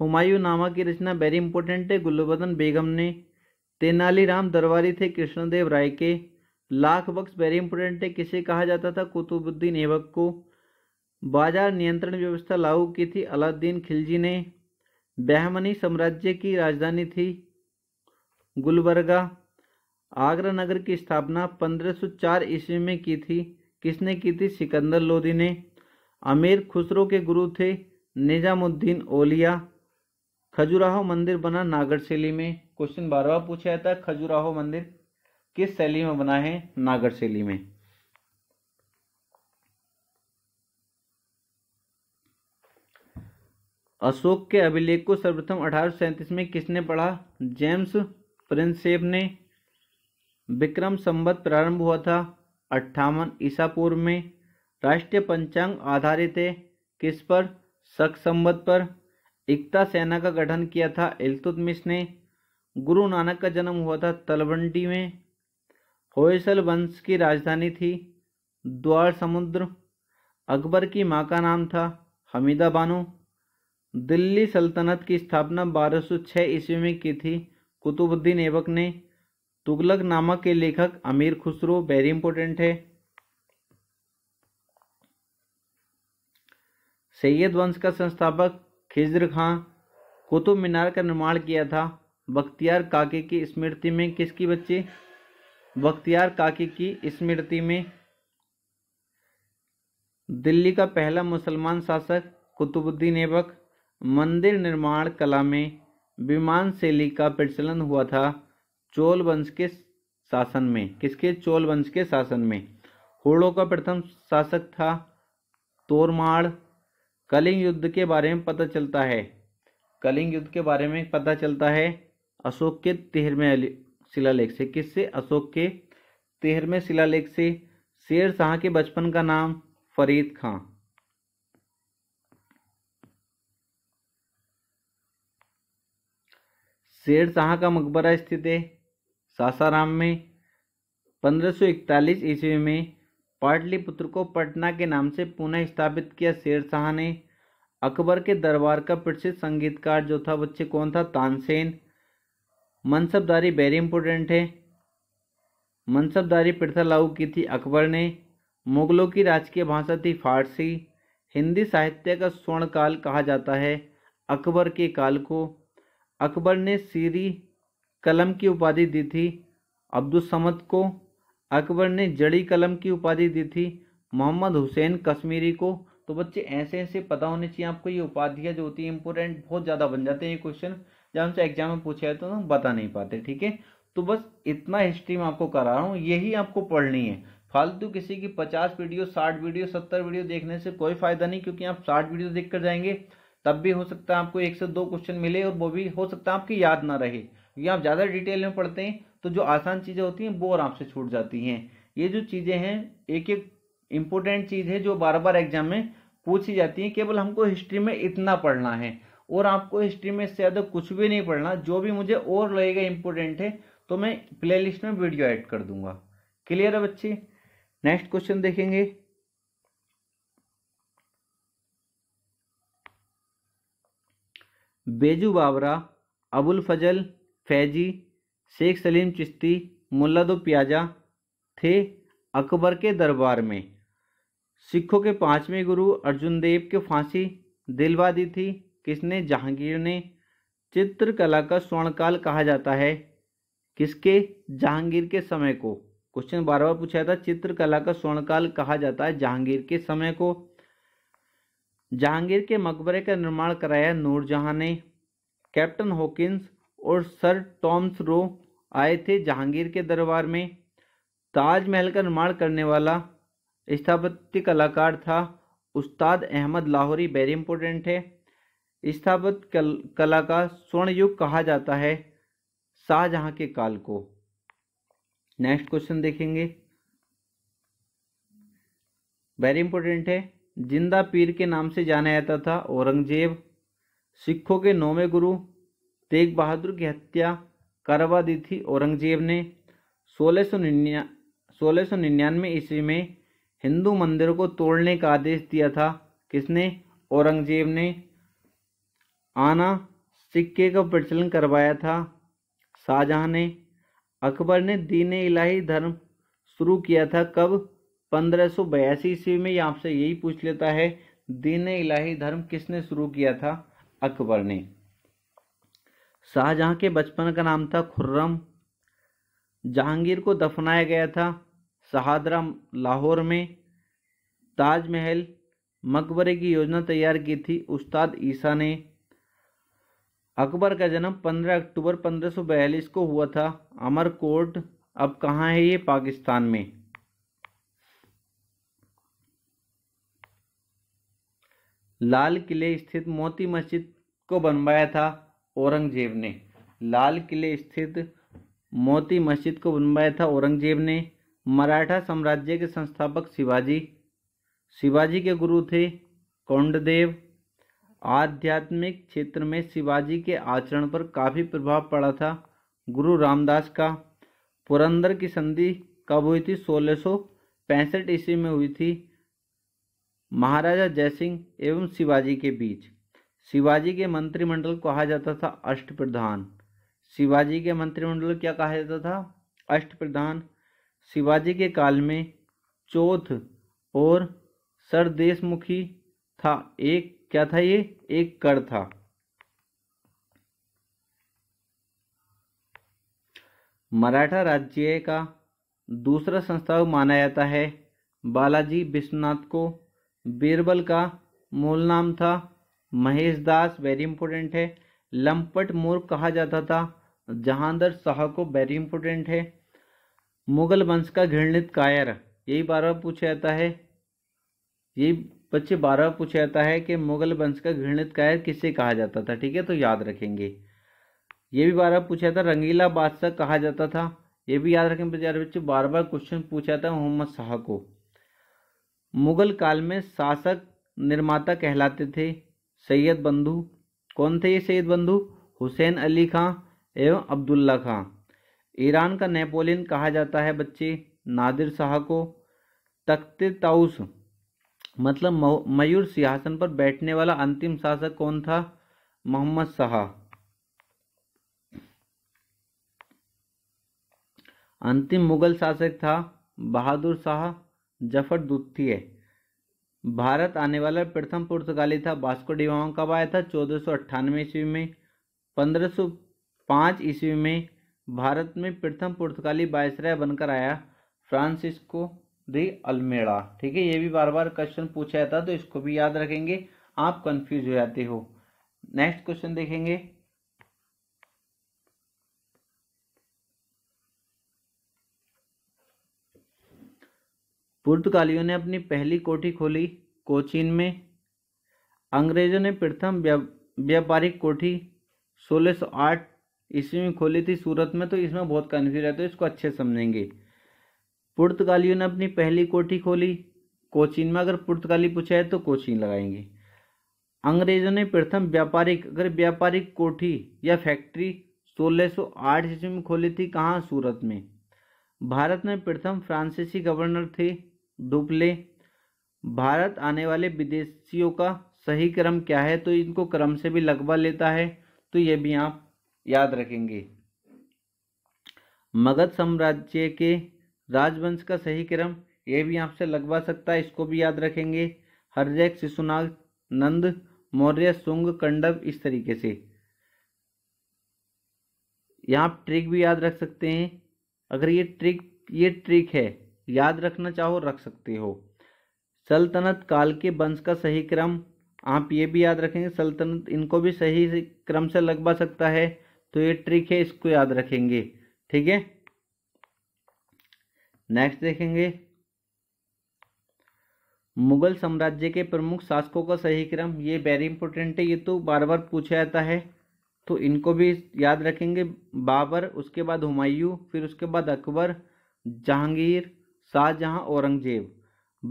हुमायूं नामा की रचना वेरी इंपॉर्टेंट है गुलबदन बेगम ने तेनालीराम दरबारी थे कृष्णदेव राय के लाख बक्स वेरी इंपॉर्टेंट है किसे कहा जाता था कुतुबुद्दीन ऐबक को बाजार नियंत्रण व्यवस्था लागू की थी अलाउद्दीन खिलजी ने बहमनी साम्राज्य की राजधानी थी गुलबर्गा आगरा नगर की स्थापना 1504 ईस्वी में की थी किसने की थी सिकंदर लोधी ने आमिर खुसरो के गुरु थे निजामुद्दीन ओलिया खजुराहो मंदिर बना नागर शैली में क्वेश्चन बारहवा पूछा जाता है खजुराहो मंदिर किस शैली में बना है नागर शैली में अशोक के अभिलेख को सर्वप्रथम अठारह में किसने पढ़ा जेम्स प्रिंसेप ने विक्रम संबत प्रारंभ हुआ था अट्ठावन ईसा पूर्व में राष्ट्रीय पंचांग आधारित है किस पर शक संबत पर एकता सेना का गठन किया था इलतुतमिश ने गुरु नानक का जन्म हुआ था तलवंडी में होयसल वंश की राजधानी थी द्वार समुद्र अकबर की मां का नाम था हमीदा बानो दिल्ली सल्तनत की स्थापना 1206 ईस्वी में की थी कुतुबुद्दीन ऐबक ने तुगलक नामक के लेखक अमीर खुसरो वेरी इंपॉर्टेंट है सैयद वंश का संस्थापक खिजर खां कुतुब मीनार का निर्माण किया था बख्तियार काके की स्मृति में किसकी बच्चे बख्तियार काके की स्मृति में दिल्ली का पहला मुसलमान शासक कुतुबुद्दीन ऐबक मंदिर निर्माण कला में विमान शैली का प्रचलन हुआ था चोल वंश के शासन में किसके चोल वंश के शासन में होड़ो का प्रथम शासक था तोरमाड़ कलिंग युद्ध के बारे में पता चलता है कलिंग युद्ध के बारे में पता चलता है अशोक के तेरहवें शिलालेख से किससे अशोक के तेरहवें शिलालेख से शेर शाह के बचपन का नाम फरीद खां शेर शाह का मकबरा स्थित है सासाराम में 1541 ईस्वी में पाटलिपुत्र को पटना के नाम से पुनः स्थापित किया शेर शाह ने अकबर के दरबार का प्रसिद्ध संगीतकार जो था बच्चे कौन था तानसेन मनसबदारी वेरी इंपोर्टेंट है मनसबदारी प्रथा लागू की थी अकबर ने मुगलों की राजकीय भाषा थी फारसी हिंदी साहित्य का स्वर्ण काल कहा जाता है अकबर के काल को अकबर ने सीरी कलम की उपाधि दी थी अब्दुल समद को अकबर ने जड़ी कलम की उपाधि दी थी मोहम्मद हुसैन कश्मीरी को तो बच्चे ऐसे ऐसे पता होने चाहिए आपको ये उपाधियाँ जो होती है इंपोर्टेंट बहुत ज़्यादा बन जाते हैं ये क्वेश्चन जब हमसे एग्जाम में पूछे तो हम बता नहीं पाते ठीक है तो बस इतना हिस्ट्री मैं आपको करा रहा हूँ यही आपको पढ़नी है फालतू किसी की पचास वीडियो साठ वीडियो सत्तर वीडियो देखने से कोई फायदा नहीं क्योंकि आप साठ वीडियो देख कर जाएंगे तब भी हो सकता है आपको एक से दो क्वेश्चन मिले और वो भी हो सकता है आपकी याद ना रहे क्योंकि आप ज़्यादा डिटेल में पढ़ते हैं तो जो आसान चीज़ें होती हैं वो आराम से छूट जाती हैं ये जो चीज़ें हैं एक एक इम्पोर्टेंट चीज़ है जो बार बार एग्जाम में पूछी जाती है केवल हमको हिस्ट्री में इतना पढ़ना है और आपको हिस्ट्री में इससे ज़्यादा कुछ भी नहीं पढ़ना जो भी मुझे और लगेगा इम्पोर्टेंट है तो मैं प्लेलिस्ट में वीडियो ऐड कर दूंगा क्लियर है बच्चे नेक्स्ट क्वेश्चन देखेंगे बेजू बाबरा अबुल फजल फैजी शेख सलीम चिश्ती मुल्लादो प्याजा थे अकबर के दरबार में सिखों के पांचवें गुरु अर्जुन देव के फांसी दिलवा दी थी किसने जहांगीर ने चित्रकला का स्वर्णकाल कहा जाता है किसके जहांगीर के समय को क्वेश्चन बार बार पूछा था चित्रकला का स्वर्णकाल कहा जाता है जहांगीर के समय को जहांगीर के मकबरे का निर्माण कराया नूरजहां ने कैप्टन हॉकिंस और सर टॉम्स रो आए थे जहांगीर के दरबार में ताजमहल का निर्माण करने वाला स्थापत्य कलाकार था उस्ताद अहमद लाहौरी वेरी इंपॉर्टेंट है स्थापत्य कलाकार कला का स्वर्ण युग कहा जाता है शाहजहां के काल को नेक्स्ट क्वेश्चन देखेंगे वेरी इंपॉर्टेंट है जिंदा पीर के नाम से जाना जाता था औरंगजेब सिखों के नौवे गुरु तेग बहादुर की हत्या करवा दी थी औरंगजेब ने सोलह सौ निन्या सोलह सौ निन्यानवे ईस्वी में हिंदू मंदिरों को तोड़ने का आदेश दिया था किसने औरंगजेब ने आना सिक्के का प्रचलन करवाया था शाहजहाँ ने अकबर ने दीन इलाही धर्म शुरू किया था कब पंद्रह सौ बयासी ईस्वी में आपसे यही पूछ लेता है दीन इलाही धर्म किसने शुरू किया था अकबर ने शाहजहाँ के बचपन का नाम था खुर्रम जहांगीर को दफनाया गया था शहादरा लाहौर में ताजमहल मकबरे की योजना तैयार की थी उस्ताद ईसा ने अकबर का जन्म 15 अक्टूबर 1542 को हुआ था अमरकोट अब कहाँ है ये पाकिस्तान में लाल किले स्थित मोती मस्जिद को बनवाया था औरंगजेब ने लाल किले स्थित मोती मस्जिद को बनवाया था औरंगजेब ने मराठा साम्राज्य के संस्थापक शिवाजी शिवाजी के गुरु थे कौंडदेव आध्यात्मिक क्षेत्र में शिवाजी के आचरण पर काफ़ी प्रभाव पड़ा था गुरु रामदास का पुरंदर की संधि कब हुई थी सोलह सौ पैंसठ ईस्वी में हुई थी महाराजा जयसिंह एवं शिवाजी के बीच शिवाजी के मंत्रिमंडल को कहा जाता था अष्ट प्रधान शिवाजी के मंत्रिमंडल क्या कहा जाता था अष्ट प्रधान शिवाजी के काल में चौथ और सरदेशमुखी था एक क्या था ये एक कर था मराठा राज्य का दूसरा संस्थापक माना जाता है बालाजी विश्वनाथ को बीरबल का मूल नाम था महेश दास वेरी इंपॉर्टेंट है लंपट मोर कहा जाता था जहांदर शाह को वेरी इंपॉर्टेंट है मुगल वंश का घृणित कायर यही बारह पूछा जाता है यही बच्चे बारह पूछा जाता है कि मुगल वंश का घृणित कायर किसे कहा जाता था ठीक है तो याद रखेंगे ये भी बारह पूछा था रंगीला बादशाह कहा जाता था ये भी याद रखें बेचारे बार बार क्वेश्चन पूछा था मोहम्मद शाह को मुगल काल में शासक निर्माता कहलाते थे सैयद बंधु कौन थे ये सैयद बंधु हुसैन अली खां एवं अब्दुल्ला खां ईरान का नेपोलियन कहा जाता है बच्चे नादिर शाह को तख्त ताउस मतलब मयूर सिंहासन पर बैठने वाला अंतिम शासक कौन था मोहम्मद शाह अंतिम मुगल शासक था बहादुर शाह जफर द्वितीय भारत आने वाला प्रथम पुर्तगाली था बास्को डिवामा कब आया था चौदह सौ अट्ठानवे ईस्वी में पंद्रह सौ पाँच ईस्वी में भारत में प्रथम पुर्तगाली बायसराय बनकर आया फ्रांसिस्को दी अल्मेड़ा ठीक है ये भी बार बार क्वेश्चन पूछा जाता तो इसको भी याद रखेंगे आप कन्फ्यूज हो जाते हो नेक्स्ट क्वेश्चन देखेंगे पुर्तगालियों ने अपनी पहली कोठी खोली कोचीन में अंग्रेजों ने प्रथम व्यापारिक कोठी 1608 ईस्वी में खोली थी सूरत में तो इसमें बहुत कन्फ्यूज है तो इसको अच्छे समझेंगे पुर्तगालियों ने अपनी पहली कोठी खोली कोचीन में अगर पुर्तगाली पूछा है तो कोचीन लगाएंगे अंग्रेजों ने प्रथम व्यापारिक अगर व्यापारिक कोठी या फैक्ट्री 1608 ईस्वी में खोली थी कहाँ सूरत में भारत में प्रथम फ्रांसीसी गवर्नर थे दुबले भारत आने वाले विदेशियों का सही क्रम क्या है तो इनको क्रम से भी लगवा लेता है तो ये भी आप याद रखेंगे मगध साम्राज्य के राजवंश का सही क्रम ये भी आपसे लगवा सकता है इसको भी याद रखेंगे हरजैक शिशुनाग नंद मौर्य सुंग कंडव इस तरीके से यहाँ आप ट्रिक भी याद रख सकते हैं अगर ये ट्रिक ये ट्रिक है याद रखना चाहो रख सकते हो सल्तनत काल के वंश का सही क्रम आप ये भी याद रखेंगे सल्तनत इनको भी सही क्रम से लगवा सकता है तो ये ट्रिक है इसको याद रखेंगे ठीक है नेक्स्ट देखेंगे मुगल साम्राज्य के प्रमुख शासकों का सही क्रम ये वेरी इंपॉर्टेंट है ये तो बार बार पूछा जाता है तो इनको भी याद रखेंगे बाबर उसके बाद हुमायूं फिर उसके बाद अकबर जहांगीर शाहजहां औरंगजेब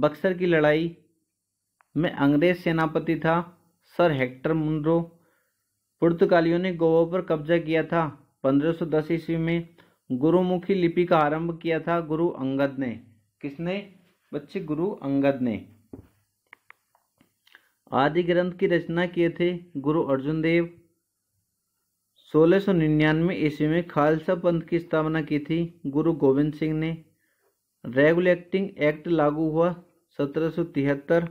बक्सर की लड़ाई में अंग्रेज सेनापति था सर हेक्टर मुंड्रो पुर्तगालियों ने गोवा पर कब्जा किया था 1510 ईस्वी में गुरुमुखी लिपि का आरंभ किया था गुरु अंगद ने किसने बच्चे गुरु अंगद ने आदि ग्रंथ की रचना किए थे गुरु अर्जुन देव सोलह निन्यानवे ईस्वी में खालसा पंथ की स्थापना की थी गुरु गोविंद सिंह ने रेगुलेटिंग एक्ट लागू हुआ सत्रह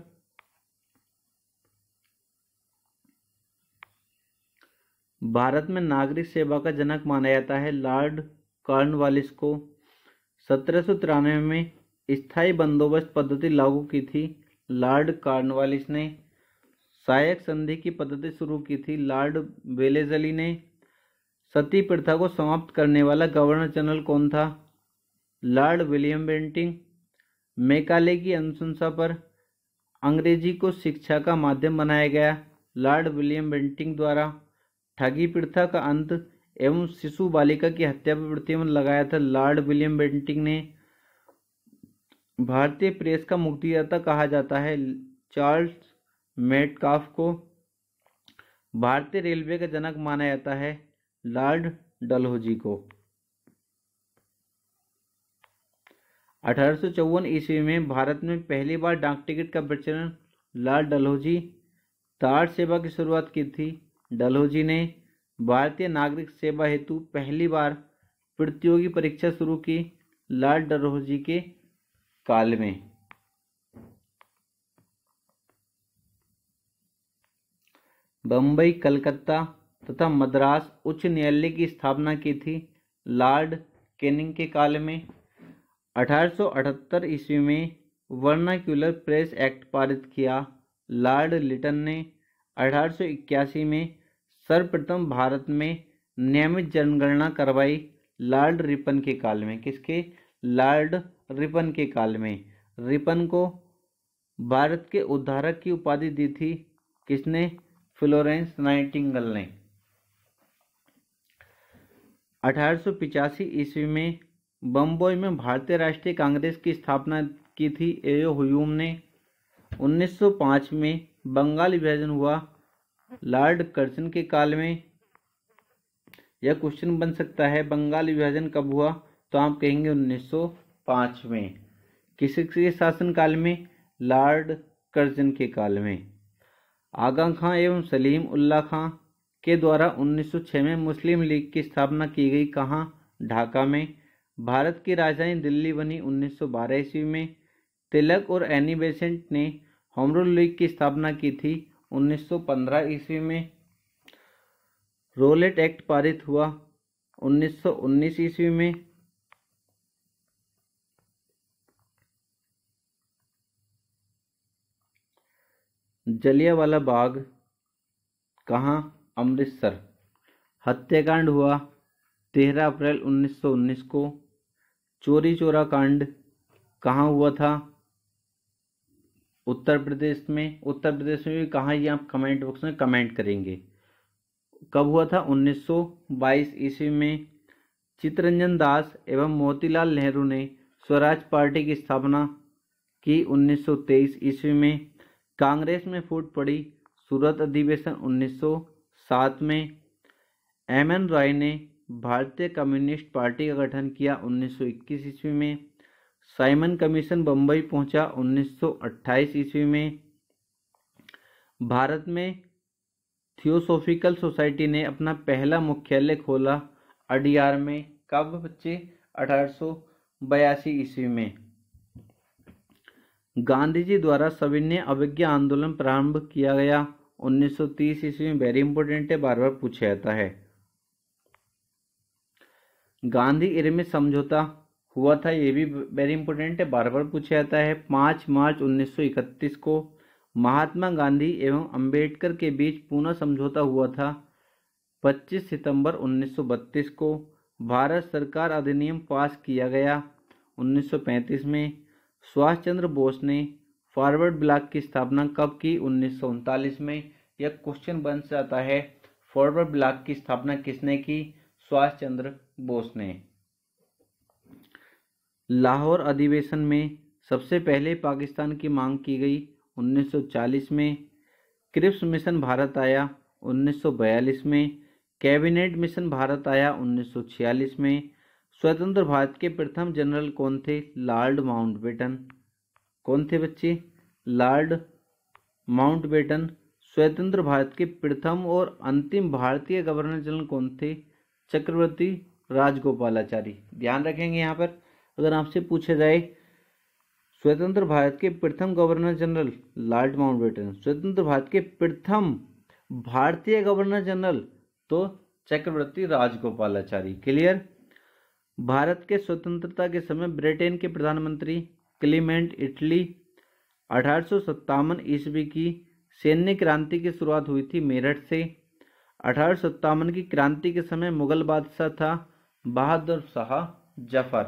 भारत में नागरिक सेवा का जनक माना जाता है लॉर्ड कार्नवालिस को सत्रह में स्थायी बंदोबस्त पद्धति लागू की थी लॉर्ड कार्नवालिस ने सहायक संधि की पद्धति शुरू की थी लॉर्ड बेलेजली ने सती प्रथा को समाप्त करने वाला गवर्नर जनरल कौन था लॉर्ड विलियम बेंटिंग मेकाले की अनुशंसा पर अंग्रेजी को शिक्षा का माध्यम बनाया गया लॉर्ड विलियम बेंटिंग द्वारा ठगी प्रथा का अंत एवं शिशु बालिका की हत्या पर प्रतिबंध लगाया था लॉर्ड विलियम बेंटिंग ने भारतीय प्रेस का मुक्तिदाता कहा जाता है चार्ल्स मेटकाफ को भारतीय रेलवे का जनक माना जाता है लॉर्ड डलहोजी को अठारह ईस्वी में भारत में पहली बार डाक टिकट का प्रचलन लाल डलहौजी तार सेवा की शुरुआत की थी डलहौजी ने भारतीय नागरिक सेवा हेतु पहली बार प्रतियोगी परीक्षा शुरू की लाल डलहौजी के काल में बम्बई कलकत्ता तथा मद्रास उच्च न्यायालय की स्थापना की थी लॉर्ड कैनिंग के काल में 1878 ईस्वी में वर्नाक्यूलर प्रेस एक्ट पारित किया लॉर्ड लिटन ने 1881 में सर्वप्रथम भारत में नियमित जनगणना करवाई लॉर्ड रिपन के काल में किसके लॉर्ड रिपन के काल में रिपन को भारत के उद्धारक की उपाधि दी थी किसने फ्लोरेंस नाइटिंगल ने 1885 ईस्वी में बम्बई में भारतीय राष्ट्रीय कांग्रेस की स्थापना की थी एयो हुयूम ने 1905 में बंगाल विभाजन हुआ लॉर्ड कर्जन के काल में यह क्वेश्चन बन सकता है बंगाल विभाजन कब हुआ तो आप कहेंगे 1905 में किसी के शासनकाल में लॉर्ड कर्जन के काल में आगा खां एवं सलीम उल्ला खां के द्वारा 1906 में मुस्लिम लीग की स्थापना की गई कहाँ ढाका में भारत की राजधानी दिल्ली बनी 1912 ईस्वी में तिलक और एनी बेसेंट ने होमरूल लीग की स्थापना की थी 1915 ईस्वी में रोलेट एक्ट पारित हुआ 1919 ईस्वी में जलियावाला बाग कहाँ अमृतसर हत्याकांड हुआ तेरह अप्रैल 1919 को चोरी चोरा कांड कहाँ हुआ था उत्तर प्रदेश में उत्तर प्रदेश में भी कहाँ ये आप कमेंट बॉक्स में कमेंट करेंगे कब हुआ था 1922 ईस्वी में चित्रंजन दास एवं मोतीलाल नेहरू ने स्वराज पार्टी की स्थापना की 1923 ईस्वी में कांग्रेस में फूट पड़ी सूरत अधिवेशन 1907 में एम एन रॉय ने भारतीय कम्युनिस्ट पार्टी का गठन किया 1921 ईस्वी में साइमन कमीशन बम्बई पहुंचा 1928 ईस्वी में भारत में थियोसोफिकल सोसाइटी ने अपना पहला मुख्यालय खोला अडियार में कब बच्चे अठारह ईस्वी में गांधी जी द्वारा सविनय अवज्ञा आंदोलन प्रारंभ किया गया 1930 ईस्वी में वेरी इंपॉर्टेंट है बार बार पूछा जाता है गांधी इरे में समझौता हुआ था ये भी वेरी इंपॉर्टेंट है बार बार पूछा जाता है पाँच मार्च 1931 को महात्मा गांधी एवं अंबेडकर के बीच पुनः समझौता हुआ था 25 सितंबर 1932 को भारत सरकार अधिनियम पास किया गया 1935 में सुभाष चंद्र बोस ने फॉरवर्ड ब्लॉक की स्थापना कब की उन्नीस में यह क्वेश्चन बन जाता है फॉरवर्ड ब्लॉक की स्थापना किसने की सुभाष चंद्र बोस ने लाहौर अधिवेशन में सबसे पहले पाकिस्तान की मांग की गई 1940 में क्रिप्स मिशन भारत आया 1942 में कैबिनेट मिशन भारत आया 1946 में स्वतंत्र भारत के प्रथम जनरल कौन थे लॉर्ड माउंटबेटन कौन थे बच्चे लॉर्ड माउंटबेटन स्वतंत्र भारत के प्रथम और अंतिम भारतीय गवर्नर जनरल कौन थे चक्रवर्ती राजगोपालाचारी ध्यान रखेंगे यहाँ पर अगर आपसे पूछे जाए स्वतंत्र भारत के प्रथम गवर्नर जनरल लॉर्ड माउंटबेटन स्वतंत्र भारत के प्रथम भारतीय गवर्नर जनरल तो चक्रवर्ती राजगोपालाचारी क्लियर भारत के स्वतंत्रता के समय ब्रिटेन के प्रधानमंत्री क्लीमेंट इटली अठारह ईस्वी की सैन्य क्रांति की शुरुआत हुई थी मेरठ से अठारह की क्रांति के समय मुगल बादशाह था बहादुर शाह जफर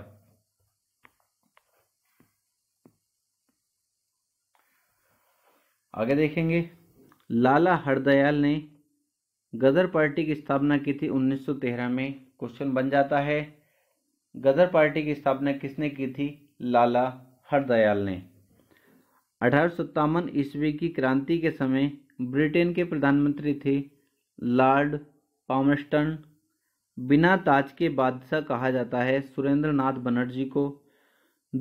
आगे देखेंगे लाला हरदयाल ने गदर पार्टी की स्थापना की थी 1913 में क्वेश्चन बन जाता है गदर पार्टी की स्थापना किसने की थी लाला हरदयाल ने अठारह ईस्वी की क्रांति के समय ब्रिटेन के प्रधानमंत्री थे लॉर्ड पामस्टन बिना ताज के बादशाह कहा जाता है सुरेंद्र नाथ बनर्जी को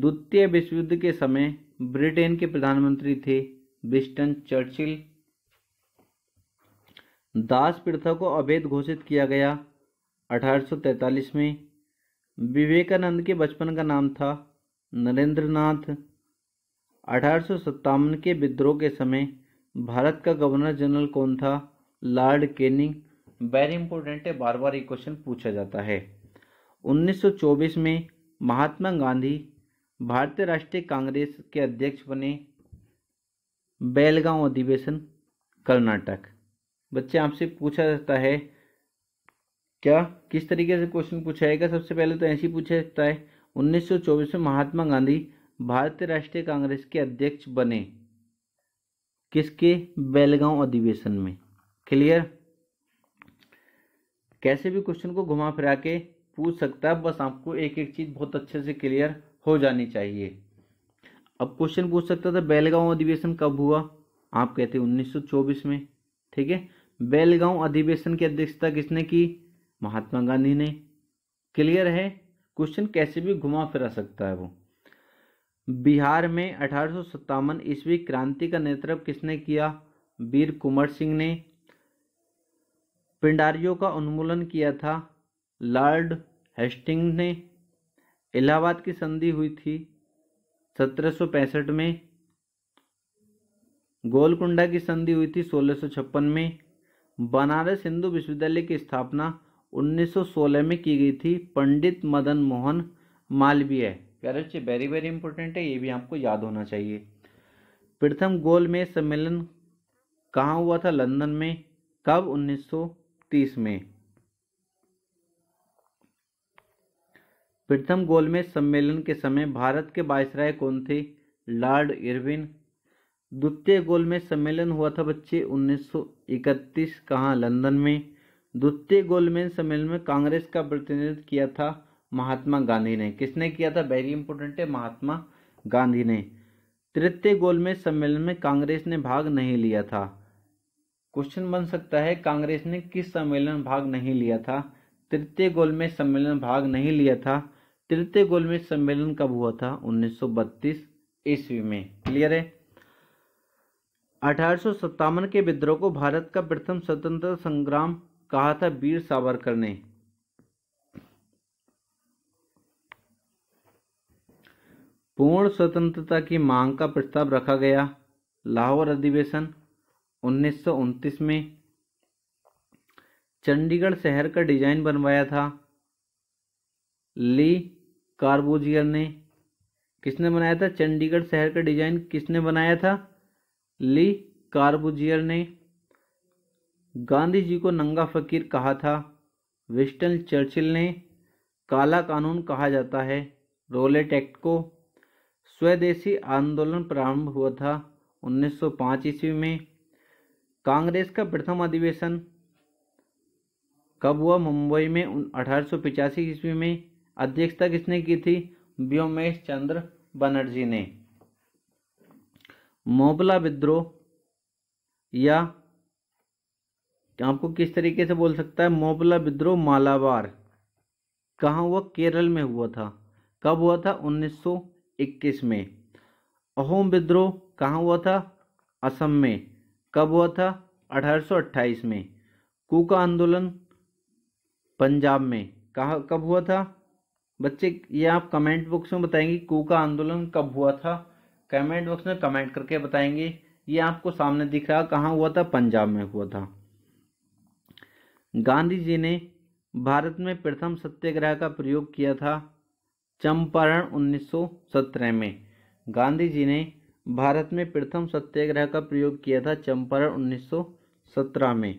द्वितीय विश्व युद्ध के समय ब्रिटेन के प्रधानमंत्री थे विस्टन चर्चिल दास प्रथा को अवैध घोषित किया गया 1843 में विवेकानंद के बचपन का नाम था नरेंद्रनाथ अठारह के विद्रोह के समय भारत का गवर्नर जनरल कौन था लॉर्ड केनिंग वेरी इंपॉर्टेंट है बार बार ये क्वेश्चन पूछा जाता है 1924 में महात्मा गांधी भारतीय राष्ट्रीय कांग्रेस के अध्यक्ष बने बेलगांव अधिवेशन कर्नाटक बच्चे आपसे पूछा जाता है क्या किस तरीके से क्वेश्चन पूछा जाएगा सबसे पहले तो ऐसे पूछा जाता है 1924 में महात्मा गांधी भारतीय राष्ट्रीय कांग्रेस के अध्यक्ष बने किसके बेलगांव अधिवेशन में क्लियर कैसे भी क्वेश्चन को घुमा फिरा के पूछ सकता है बस आपको एक एक चीज़ बहुत अच्छे से क्लियर हो जानी चाहिए अब क्वेश्चन पूछ सकता था बेलगांव अधिवेशन कब हुआ आप कहते हैं 1924 में ठीक है बेलगांव अधिवेशन की अध्यक्षता किसने की महात्मा गांधी ने क्लियर है क्वेश्चन कैसे भी घुमा फिरा सकता है वो बिहार में अठारह ईस्वी क्रांति का नेतृत्व किसने किया वीर कुंवर सिंह ने पिंडारियों का उन्मूलन किया था लॉर्ड हेस्टिंग ने इलाहाबाद की संधि हुई थी सत्रह में गोलकुंडा की संधि हुई थी सोलह में बनारस हिंदू विश्वविद्यालय की स्थापना 1916 में की गई थी पंडित मदन मोहन मालवीय प्यारे बच्चे वेरी वेरी इंपॉर्टेंट है ये भी आपको याद होना चाहिए प्रथम गोलमेज सम्मेलन कहाँ हुआ था लंदन में कब उन्नीस तीस में प्रथम गोलमेज सम्मेलन के समय भारत के बायसराय कौन थे लॉर्ड इरविन द्वितीय गोलमेज सम्मेलन हुआ था बच्चे 1931 कहाँ लंदन में द्वितीय गोलमेज सम्मेलन में कांग्रेस का प्रतिनिधित्व किया था महात्मा गांधी ने किसने किया था वेरी इंपॉर्टेंट है महात्मा गांधी ने तृतीय गोलमेज सम्मेलन में कांग्रेस ने भाग नहीं लिया था क्वेश्चन बन सकता है कांग्रेस ने किस सम्मेलन भाग नहीं लिया था तृतीय गोल में सम्मेलन भाग नहीं लिया था तृतीय गोल में सम्मेलन कब हुआ था 1932 ईस्वी में क्लियर है अठारह के विद्रोह को भारत का प्रथम स्वतंत्रता संग्राम कहा था वीर सावरकर ने पूर्ण स्वतंत्रता की मांग का प्रस्ताव रखा गया लाहौर अधिवेशन उन्नीस में चंडीगढ़ शहर का डिजाइन बनवाया था ली कार्बोजियर ने किसने बनाया था चंडीगढ़ शहर का डिजाइन किसने बनाया था ली कार्बोजियर ने गांधी जी को नंगा फकीर कहा था विस्टन चर्चिल ने काला कानून कहा जाता है रोलेट एक्ट को स्वदेशी आंदोलन प्रारंभ हुआ था 1905 ईस्वी में कांग्रेस का प्रथम अधिवेशन कब हुआ मुंबई में अठारह ईस्वी में अध्यक्षता किसने की थी व्योमेश चंद्र बनर्जी ने मोबला विद्रोह या आपको किस तरीके से बोल सकता है मोबला विद्रोह मालाबार कहाँ हुआ केरल में हुआ था कब हुआ था 1921 में अहोम विद्रोह कहाँ हुआ था असम में कब हुआ था 1828 में कुका आंदोलन पंजाब में कहा कब हुआ था बच्चे ये आप कमेंट बॉक्स में बताएंगे कू का आंदोलन कब हुआ था कमेंट बॉक्स में कमेंट करके बताएंगे ये आपको सामने दिख रहा कहाँ हुआ था पंजाब में हुआ था गांधी जी ने भारत में प्रथम सत्याग्रह का प्रयोग किया था चंपारण 1917 में गांधी जी ने भारत में प्रथम सत्याग्रह का प्रयोग किया था चंपारण 1917 में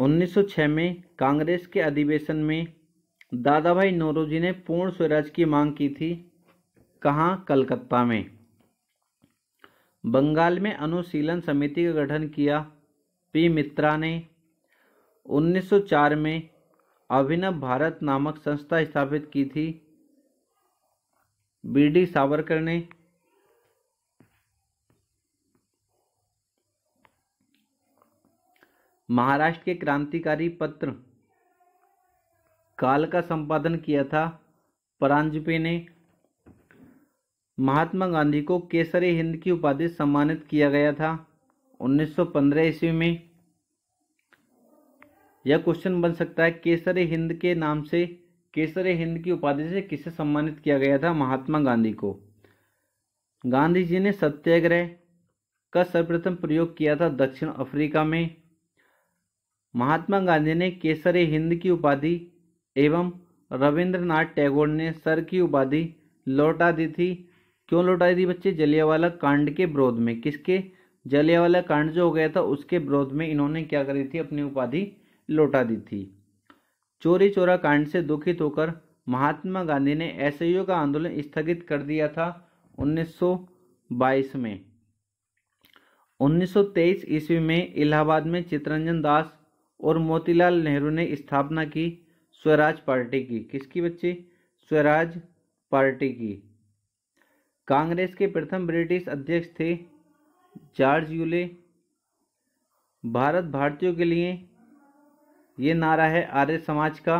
1906 में कांग्रेस के अधिवेशन में दादा भाई नौरोजी ने पूर्ण स्वराज की मांग की थी कहाँ कलकत्ता में बंगाल में अनुशीलन समिति का गठन किया पी मित्रा ने 1904 में अभिनव भारत नामक संस्था स्थापित की थी बी डी सावरकर ने महाराष्ट्र के क्रांतिकारी पत्र काल का संपादन किया था परांजपे ने महात्मा गांधी को केसर हिंद की उपाधि सम्मानित किया गया था 1915 ईस्वी में यह क्वेश्चन बन सकता है केसर हिंद के नाम से केसर हिंद की उपाधि से किसे सम्मानित किया गया था महात्मा गांधी को गांधी जी ने सत्याग्रह का सर्वप्रथम प्रयोग किया था दक्षिण अफ्रीका में महात्मा गांधी ने केसर हिंद की उपाधि एवं रविंद्रनाथ टैगोर ने सर की उपाधि लौटा दी थी क्यों लौटाई थी बच्चे जलियावाला कांड के विरोध में किसके जलियावाला कांड जो हो गया था उसके विरोध में इन्होंने क्या करी थी अपनी उपाधि लौटा दी थी चोरी चोरा कांड से दुखित होकर महात्मा गांधी ने एस का आंदोलन स्थगित कर दिया था 1922 में 1923 ईस्वी में इलाहाबाद में चितरंजन दास और मोतीलाल नेहरू ने स्थापना की स्वराज पार्टी की किसकी बच्चे स्वराज पार्टी की कांग्रेस के प्रथम ब्रिटिश अध्यक्ष थे जॉर्ज यूले भारत भारतीयों के लिए ये नारा है आर्य समाज का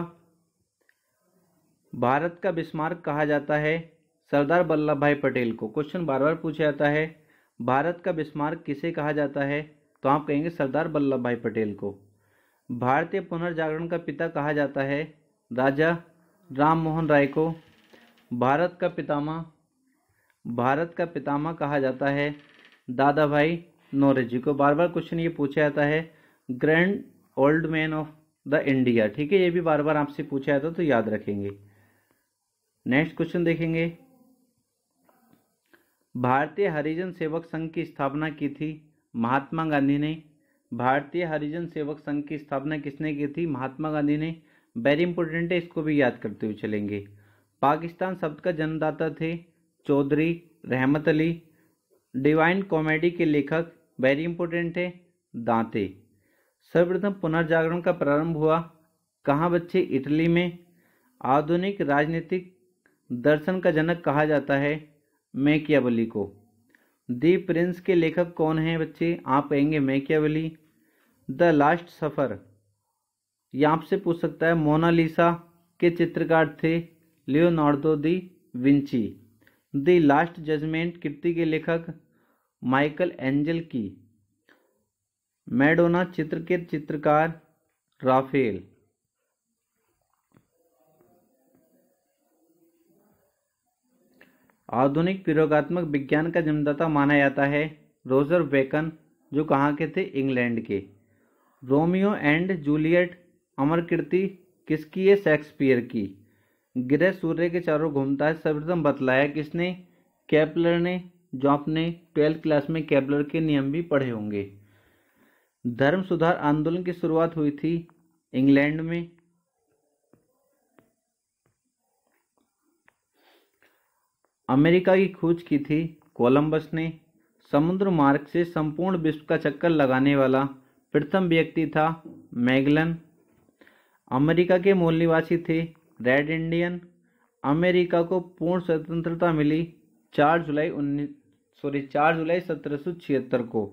भारत का बिस्मार्क कहा जाता है सरदार वल्लभ भाई पटेल को क्वेश्चन बार बार पूछा जाता है भारत का बिस्मार्क किसे कहा जाता है तो आप कहेंगे सरदार वल्लभ भाई पटेल को भारतीय पुनर्जागरण का पिता कहा जाता है राजा राम मोहन राय को भारत का पितामा भारत का पितामा कहा जाता है दादा भाई नोरेजी को बार बार क्वेश्चन ये पूछा जाता है grand old man of the India ठीक है ये भी बार बार आपसे पूछा जाता तो याद रखेंगे नेक्स्ट क्वेश्चन देखेंगे भारतीय हरिजन सेवक संघ की स्थापना की थी महात्मा गांधी ने भारतीय हरिजन सेवक संघ की स्थापना किसने की थी महात्मा गांधी ने वेरी इंपॉर्टेंट है इसको भी याद करते हुए चलेंगे पाकिस्तान शब्द का जन्मदाता थे चौधरी रहमत अली डिवाइन कॉमेडी के लेखक वेरी इंपॉर्टेंट है दांते सर्वप्रथम पुनर्जागरण का प्रारंभ हुआ कहाँ बच्चे इटली में आधुनिक राजनीतिक दर्शन का जनक कहा जाता है मैकियावली को दी प्रिंस के लेखक कौन हैं बच्चे आप कहेंगे मैकियावली द लास्ट सफ़र ये आपसे पूछ सकता है मोनालिसा के चित्रकार थे Leonardo da Vinci the Last Judgment कृति के लेखक माइकल एंजल की मैडोना चित्र के चित्रकार राफेल आधुनिक प्रयोगात्मक विज्ञान का जन्मदाता माना जाता है रोजर वेकन जो कहाँ के थे इंग्लैंड के रोमियो एंड जूलियट अमर कीर्ति किसकी है शेक्सपियर की ग्रह सूर्य के चारों घूमता है सर्वप्रथम बतलाया किसने कैपलर ने जो आपने ट्वेल्थ क्लास में कैपलर के नियम भी पढ़े होंगे धर्म सुधार आंदोलन की शुरुआत हुई थी इंग्लैंड में अमेरिका की खोज की थी कोलंबस ने समुद्र मार्ग से संपूर्ण विश्व का चक्कर लगाने वाला प्रथम व्यक्ति था मैगलन अमेरिका के मूल निवासी थे रेड इंडियन अमेरिका को पूर्ण स्वतंत्रता मिली चार जुलाई उन्नीस सॉरी चार जुलाई सत्रह को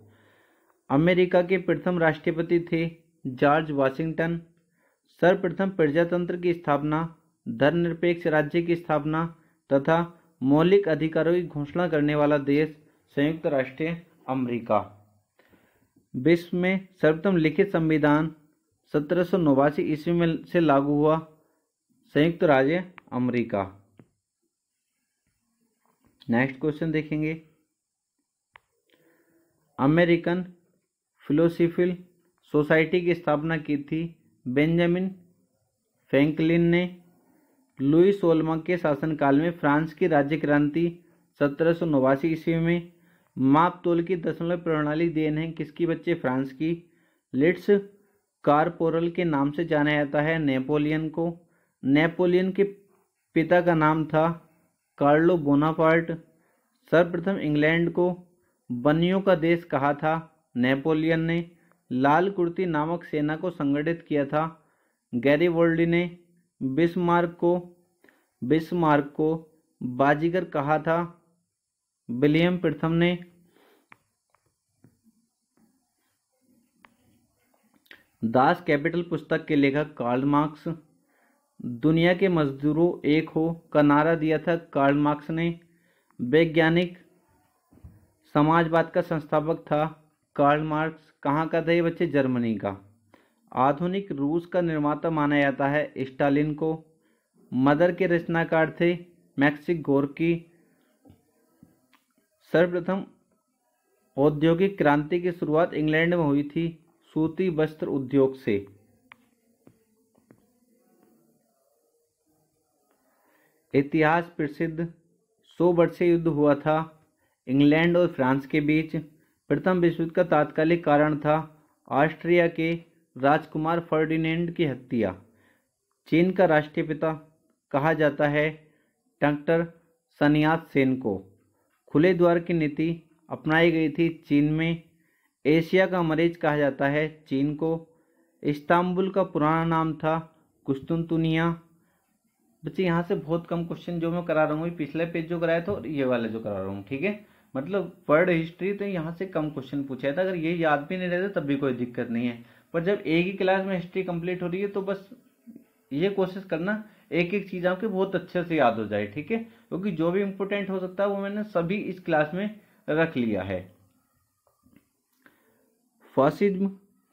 अमेरिका के प्रथम राष्ट्रपति थे जॉर्ज वाशिंगटन सर्वप्रथम प्रजातंत्र की स्थापना धर्मनिरपेक्ष राज्य की स्थापना तथा मौलिक अधिकारों की घोषणा करने वाला देश संयुक्त राष्ट्र अमेरिका विश्व में सर्वप्रथम लिखित संविधान सत्रह सौ नवासी ईस्वी में से लागू हुआ संयुक्त राज्य अमेरिका नेक्स्ट क्वेश्चन देखेंगे अमेरिकन फिलोसिफिल सोसाइटी की स्थापना की थी बेंजामिन फ्रैंकलिन ने लुई सोलमा के शासनकाल में फ्रांस की राज्य क्रांति सत्रह सौ नवासी ईस्वी में माप तोल की दशमलव प्रणाली देन है किसकी बच्चे फ्रांस की लिट्स कारपोरल के नाम से जाना जाता है नेपोलियन को नेपोलियन के पिता का नाम था कार्लो बोनापार्ट सर्वप्रथम इंग्लैंड को बनियों का देश कहा था नेपोलियन ने लाल कुर्ती नामक सेना को संगठित किया था गैरी वर्ल्डी ने बिस्मार्क को बिस्मार्क को बाजीगर कहा था विलियम प्रथम ने दास कैपिटल पुस्तक के लेखक कार्ल मार्क्स दुनिया के मजदूरों एक हो का नारा दिया था कार्ल मार्क्स ने वैज्ञानिक समाजवाद का संस्थापक था कार्ल मार्क्स कहाँ का था ये बच्चे जर्मनी का आधुनिक रूस का निर्माता माना जाता है स्टालिन को मदर के रचनाकार थे मैक्सिक गोरकी सर्वप्रथम औद्योगिक क्रांति की शुरुआत इंग्लैंड में हुई थी सूती वस्त्र उद्योग से इतिहास प्रसिद्ध सौ वर्षीय युद्ध हुआ था इंग्लैंड और फ्रांस के बीच प्रथम विश्व युद्ध का तात्कालिक कारण था ऑस्ट्रिया के राजकुमार फर्डिनेंड की हत्या चीन का राष्ट्रपिता कहा जाता है डॉक्टर सनियात सेन को खुले द्वार की नीति अपनाई गई थी चीन में एशिया का मरीज कहा जाता है चीन को इस्तांबुल का पुराना नाम था कुस्तुनतुनिया बच्चे यहाँ से बहुत कम क्वेश्चन जो मैं करा रहा हूँ पिछले पेज जो कराया था और ये वाला जो करा रहा हूँ ठीक है मतलब वर्ल्ड हिस्ट्री तो यहाँ से कम क्वेश्चन पूछा था तो अगर ये याद भी नहीं रहता तब भी कोई दिक्कत नहीं है पर जब एक ही क्लास में हिस्ट्री कंप्लीट हो रही है तो बस ये कोशिश करना एक एक चीज़ आपके बहुत अच्छे से याद हो जाए ठीक है क्योंकि जो भी इम्पोर्टेंट हो सकता है वो मैंने सभी इस क्लास में रख लिया है फासिज्म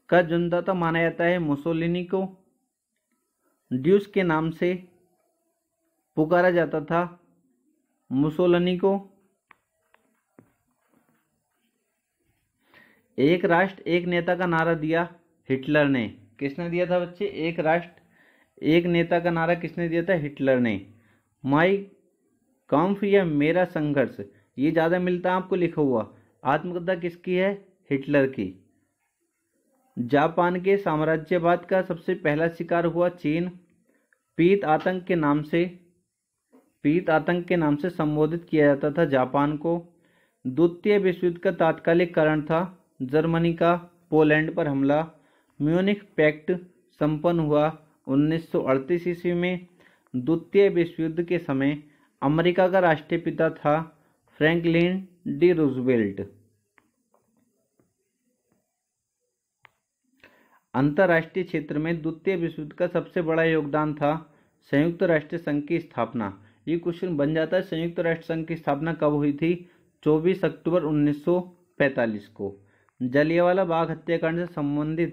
का जन्मदाता माना जाता है मुसोलिनी को ड्यूस के नाम से पुकारा जाता था मुसोलिनी को एक राष्ट्र एक नेता का नारा दिया हिटलर ने किसने दिया था बच्चे एक राष्ट्र एक नेता का नारा किसने दिया था हिटलर ने माई कॉम्फ या मेरा संघर्ष ये ज़्यादा मिलता है आपको लिखा हुआ आत्मकथा किसकी है हिटलर की जापान के साम्राज्यवाद का सबसे पहला शिकार हुआ चीन पीत आतंक के नाम से पीत आतंक के नाम से संबोधित किया जाता था जापान को द्वितीय विश्व युद्ध का तात्कालिक कारण था जर्मनी का पोलैंड पर हमला म्यूनिख पैक्ट संपन्न हुआ 1938 ईस्वी में द्वितीय विश्व युद्ध के समय अमेरिका का राष्ट्रपिता था फ्रैंकलिन डी रूजवेल्ट अंतर्राष्ट्रीय क्षेत्र में द्वितीय विश्व युद्ध का सबसे बड़ा योगदान था संयुक्त राष्ट्र संघ की स्थापना ये क्वेश्चन बन जाता है संयुक्त राष्ट्र संघ की स्थापना कब हुई थी 24 अक्टूबर 1945 को जलियावाला बाघ हत्याकांड से संबंधित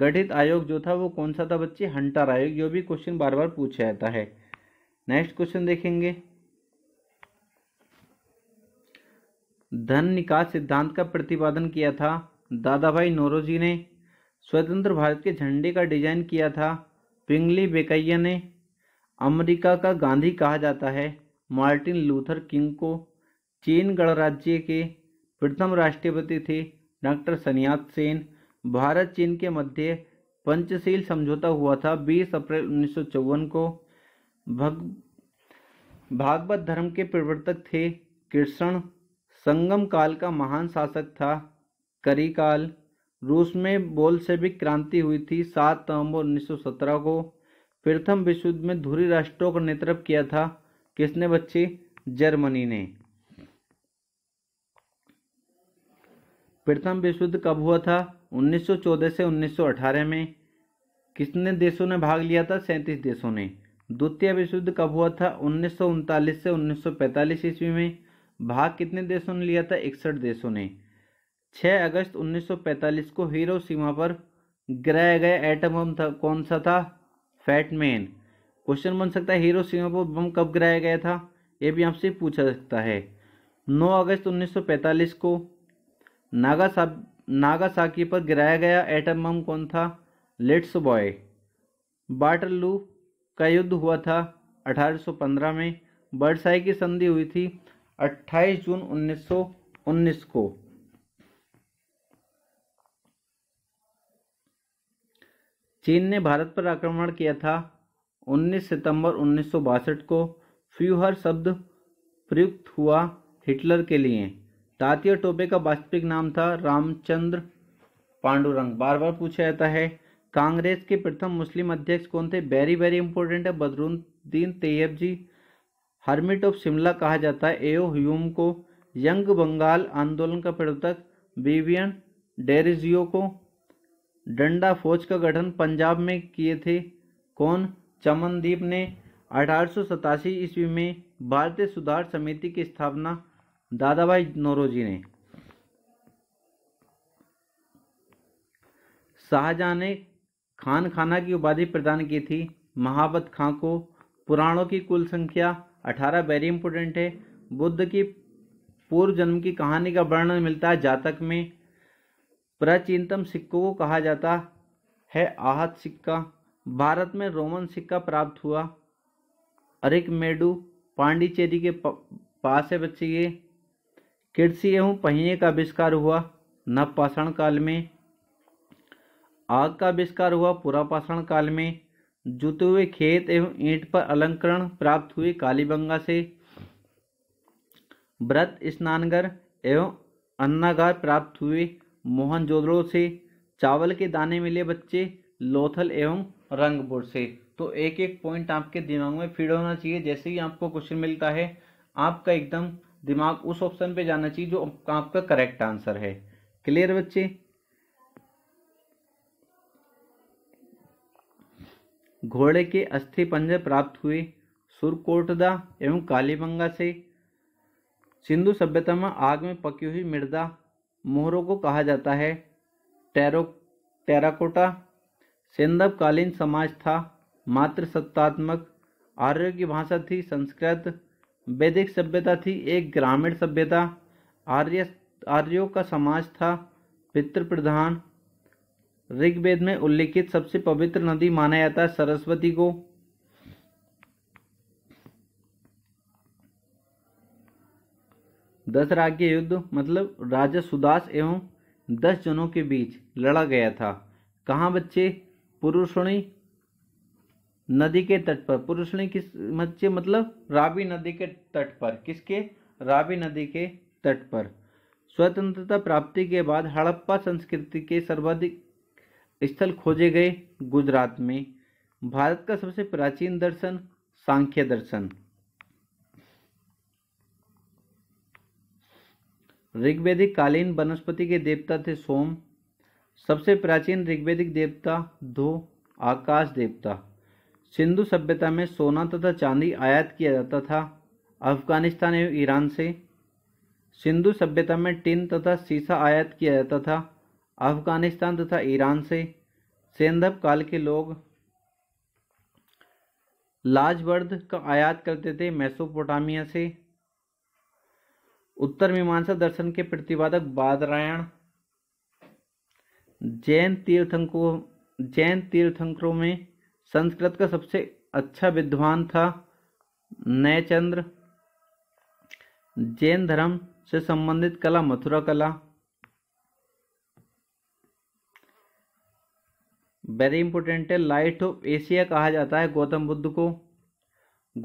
गठित आयोग जो था वो कौन सा था बच्चे हंटर आयोग जो भी क्वेश्चन बार बार पूछा जाता है नेक्स्ट क्वेश्चन देखेंगे धन निकास सिद्धांत का प्रतिपादन किया था दादा भाई नोरोजी ने स्वतंत्र भारत के झंडे का डिजाइन किया था पिंगली बेकैया ने अमेरिका का गांधी कहा जाता है मार्टिन लूथर किंग को चीन गणराज्य के प्रथम राष्ट्रपति थे डॉक्टर सनियात सेन भारत चीन के मध्य पंचशील समझौता हुआ था 20 अप्रैल उन्नीस को भग भागवत धर्म के प्रवर्तक थे कृष्ण संगम काल का महान शासक था काल रूस में बोल से भी क्रांति हुई थी 7 नवंबर 1917 को प्रथम विश्व युद्ध में धुरी राष्ट्रों का नेतृत्व किया था किसने बच्चे जर्मनी ने प्रथम विश्व युद्ध कब हुआ था 1914 से 1918 में कितने देशों ने भाग लिया था सैंतीस देशों ने द्वितीय विश्व युद्ध कब हुआ था उन्नीस से उन्नीस ईस्वी में भाग कितने देशों ने लिया था इकसठ देशों ने 6 अगस्त 1945 को हीरो सीमा पर गिराया गया एटम बम था कौन सा था फैटमैन क्वेश्चन बन सकता है हीरो सीमा पर बम कब गिराया गया था ये भी आपसे पूछा सकता है 9 अगस्त 1945 को नागा नागासाकी पर गिराया गया एटम बम कौन था लेट्स बॉय बाटरलू का युद्ध हुआ था 1815 में बर्डसाई की संधि हुई थी 28 जून 1919 को चीन ने भारत पर आक्रमण किया था 19 सितंबर उन्नीस को फ्यूहर शब्द प्रयुक्त हुआ हिटलर के लिए तात्या टोपे का वास्तविक नाम था रामचंद्र पांडुरंग बार बार पूछा जाता है कांग्रेस के प्रथम मुस्लिम अध्यक्ष कौन थे वेरी वेरी इंपॉर्टेंट है बदरुद्दीन तैयब जी हर्मिट ऑफ शिमला कहा जाता है एओ ह्यूम को यंग बंगाल आंदोलन का प्रवर्तक बीवियन डेरिजियो को डंडा फौज का गठन पंजाब में किए थे कौन चमनदीप ने अठारह ईस्वी में भारतीय सुधार समिति की स्थापना दादा भाई नौरोजी ने शाहजहां ने खान खाना की उपाधि प्रदान की थी महावत खां को पुराणों की कुल संख्या अठारह वेरी इंपोर्टेंट है बुद्ध की पूर्व जन्म की कहानी का वर्णन मिलता है जातक में प्राचीनतम सिक्कों को कहा जाता है आहत सिक्का भारत में रोमन सिक्का प्राप्त हुआ अरिक मेडू पांडिचेरी के पास है बच्चे ये कृषि एवं पहिए का आविष्कार हुआ नवपाषाण काल में आग का आविष्कार हुआ पुरापाषाण काल में जुते हुए खेत एवं ईंट पर अलंकरण प्राप्त हुए कालीबंगा से व्रत स्नानगर एवं अन्नागार प्राप्त हुए मोहनजोदड़ो से चावल के दाने मिले बच्चे लोथल एवं रंगपुर से तो एक एक पॉइंट आपके दिमाग में फीड होना चाहिए जैसे ही आपको क्वेश्चन मिलता है आपका एकदम दिमाग उस ऑप्शन पे जाना चाहिए जो आपका करेक्ट आंसर है क्लियर बच्चे घोड़े के अस्थि पंजे प्राप्त हुए सुरकोटदा एवं कालीबंगा से सिंधु सभ्यता में आग में पकी हुई मृदा मोहरों को कहा जाता है टेरो टेराकोटा कालीन समाज था मात्र सत्तात्मक आर्य की भाषा थी संस्कृत वैदिक सभ्यता थी एक ग्रामीण सभ्यता आर्य आर्यों का समाज था पितृ प्रधान ऋग्वेद में उल्लेखित सबसे पवित्र नदी माना जाता है सरस्वती को दस राज्य युद्ध मतलब राजा सुदास एवं दस जनों के बीच लड़ा गया था कहाँ बच्चे पुरुषणी नदी के तट पर पुरुष ने किस मच्छे मतलब रावी नदी के तट पर किसके रावी नदी के तट पर स्वतंत्रता प्राप्ति के बाद हड़प्पा संस्कृति के सर्वाधिक स्थल खोजे गए गुजरात में भारत का सबसे प्राचीन दर्शन सांख्य दर्शन ऋग्वेदिक कालीन वनस्पति के देवता थे सोम सबसे प्राचीन ऋग्वेदिक देवता दो आकाश देवता सिंधु सभ्यता में सोना तथा चांदी आयात किया जाता था अफगानिस्तान एवं ईरान से सिंधु सभ्यता में टिन तथा सीसा आयात किया जाता था अफगानिस्तान तथा ईरान से सेंधव काल के लोग लाजवर्द का आयात करते थे मैसोपोटामिया से उत्तर मीमांसा दर्शन के प्रतिपादक बादरायण जैन तीर्थंकों जैन तीर्थंकरों में संस्कृत का सबसे अच्छा विद्वान था नयचंद्र जैन धर्म से संबंधित कला मथुरा कला वेरी इंपोर्टेंट है लाइट ऑफ एशिया कहा जाता है गौतम बुद्ध को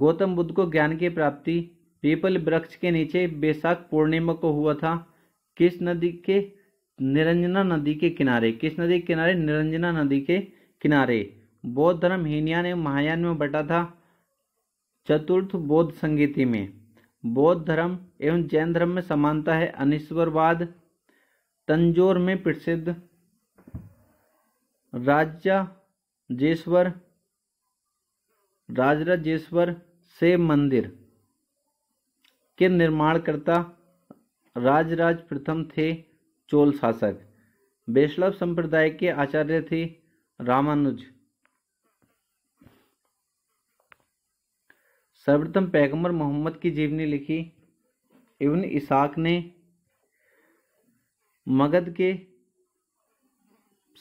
गौतम बुद्ध को ज्ञान की प्राप्ति पीपल वृक्ष के नीचे बैसाख पूर्णिमा को हुआ था किस नदी के निरंजना नदी के किनारे किस नदी के किनारे निरंजना नदी के किनारे बौद्ध धर्म हीनयान एवं महायान में बटा था चतुर्थ बौद्ध संगीति में बौद्ध धर्म एवं जैन धर्म में समानता है अनिश्वरवाद तंजोर में प्रसिद्ध राज्य जेश्वर राजराजेश्वर से मंदिर के निर्माणकर्ता राजराज प्रथम थे चोल शासक वैष्णव संप्रदाय के आचार्य थे रामानुज सर्वप्रथम पैगम्बर मोहम्मद की जीवनी लिखी इवन इसाक ने मगध के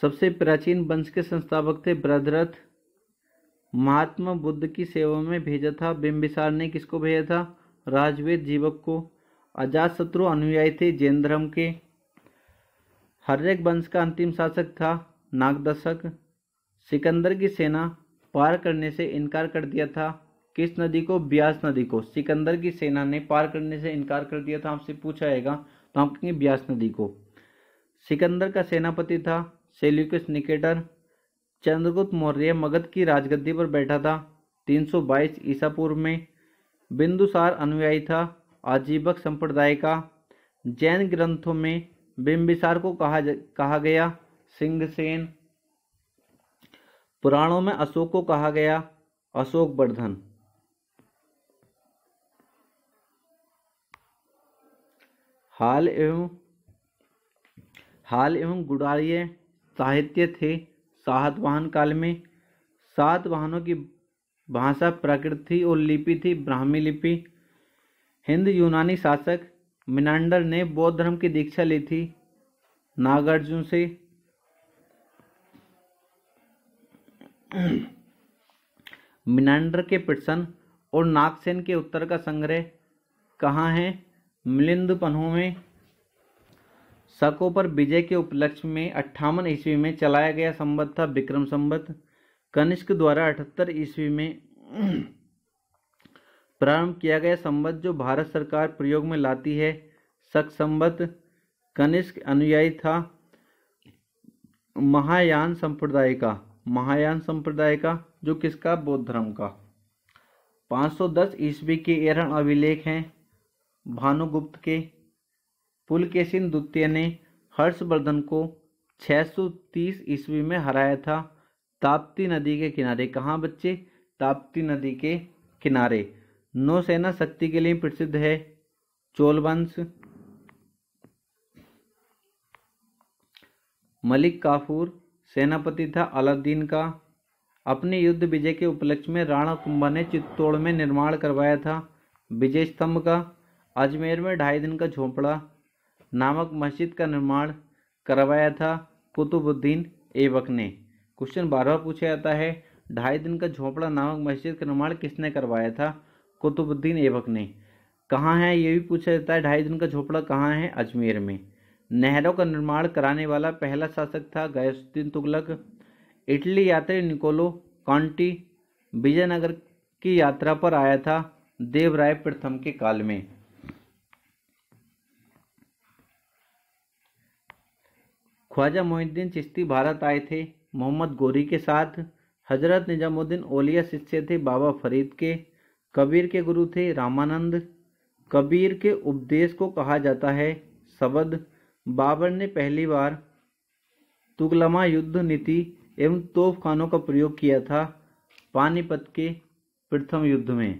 सबसे प्राचीन वंश के संस्थापक थे ब्रदरथ महात्मा बुद्ध की सेवा में भेजा था बिम्बिसार ने किसको भेजा था राजवेद जीवक को अजात शत्रु अनुयायी थे जैन धर्म के एक वंश का अंतिम शासक था नागदशक सिकंदर की सेना पार करने से इनकार कर दिया था किस नदी को ब्यास नदी को सिकंदर की सेना ने पार करने से इनकार कर दिया था आपसे पूछा जाएगा तो हम कहेंगे ब्यास नदी को सिकंदर का सेनापति था सेल्यूकस निकेटर चंद्रगुप्त मौर्य मगध की राजगद्दी पर बैठा था 322 ईसा पूर्व में बिंदुसार अनुयायी था आजीवक संप्रदाय का जैन ग्रंथों में बिंबिसार को कहा कहा गया सिंहसेन पुराणों में अशोक को कहा गया अशोक वर्धन हाल एवं हाल एवं गुड़ारिय साहित्य थे सातवाहन काल में सात वाहनों की भाषा प्रकृति थी और लिपि थी ब्राह्मी लिपि हिंद यूनानी शासक मिनांडर ने बौद्ध धर्म की दीक्षा ली थी नागार्जुन से मिनांडर के प्रश्न और नागसेन के उत्तर का संग्रह कहाँ है मिलिंद पन्हों में शकों पर विजय के उपलक्ष्य में अट्ठावन ईस्वी में चलाया गया संबद्ध था विक्रम संबद्ध कनिष्क द्वारा अठहत्तर ईस्वी में प्रारंभ किया गया संबद्ध जो भारत सरकार प्रयोग में लाती है शक संबद्ध कनिष्क अनुयायी था महायान संप्रदाय का महायान संप्रदाय का जो किसका बौद्ध धर्म का 510 ईस्वी के एरण अभिलेख हैं भानुगुप्त के पुलकेशिन द्वितीय ने हर्षवर्धन को 630 सौ ईस्वी में हराया था ताप्ती नदी के किनारे कहाँ बच्चे ताप्ती नदी के किनारे नौसेना शक्ति के लिए प्रसिद्ध है चोल वंश मलिक काफूर सेनापति था अलादीन का अपने युद्ध विजय के उपलक्ष्य में राणा कुंभा ने चित्तौड़ में निर्माण करवाया था विजय स्तंभ का अजमेर में ढाई दिन का झोंपड़ा नामक मस्जिद का निर्माण करवाया था कुतुबुद्दीन ऐबक ने क्वेश्चन बारहवा पूछा जाता है ढाई दिन का झोंपड़ा नामक मस्जिद का निर्माण किसने करवाया था कुतुबुद्दीन ऐबक ने कहाँ है ये भी पूछा जाता है ढाई दिन का झोंपड़ा कहाँ है अजमेर में नहरों का निर्माण कराने वाला पहला शासक था गयासुद्दीन तुगलक इटली यात्री निकोलो कांटी विजयनगर की यात्रा पर आया था देवराय प्रथम के काल में ख्वाजा मोहिद्दीन चिश्ती भारत आए थे मोहम्मद गोरी के साथ हजरत निजामुद्दीन ओलिया शिष्य थे बाबा फरीद के कबीर के गुरु थे रामानंद कबीर के उपदेश को कहा जाता है शबद बाबर ने पहली बार तुगलमा युद्ध नीति एवं तोपखानों का प्रयोग किया था पानीपत के प्रथम युद्ध में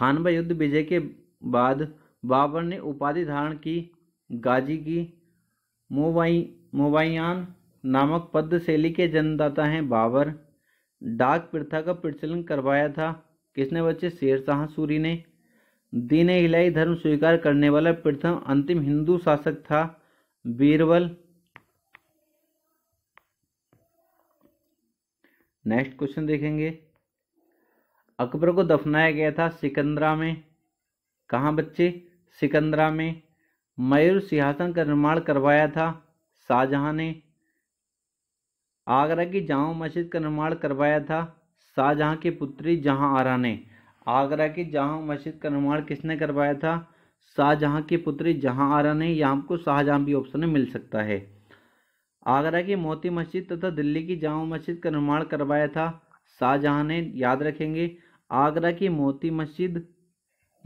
खानवा युद्ध विजय के बाद बाबर ने उपाधि धारण की गाजी की मोवाई मोबाइयान नामक पद्य शैली के जन्मदाता हैं बाबर डाक प्रथा का प्रचलन करवाया था किसने बच्चे शेरशाह सूरी ने दीन इलाई धर्म स्वीकार करने वाला प्रथम अंतिम हिंदू शासक था बीरबल नेक्स्ट क्वेश्चन देखेंगे अकबर को दफनाया गया था सिकंदरा में कहाँ बच्चे सिकंदरा में मयूर सिंहासन का निर्माण करवाया था शाहजहां ने आगरा की जामा मस्जिद का निर्माण करवाया था शाहजहां की पुत्री जहां आरा ने आगरा की जामा मस्जिद का निर्माण किसने करवाया था शाहजहां की पुत्री जहां आरा ने या हमको शाहजहां भी ऑप्शन में मिल सकता है आगरा की मोती मस्जिद तथा दिल्ली की जामा मस्जिद का निर्माण करवाया था शाहजहां ने याद रखेंगे आगरा की मोती मस्जिद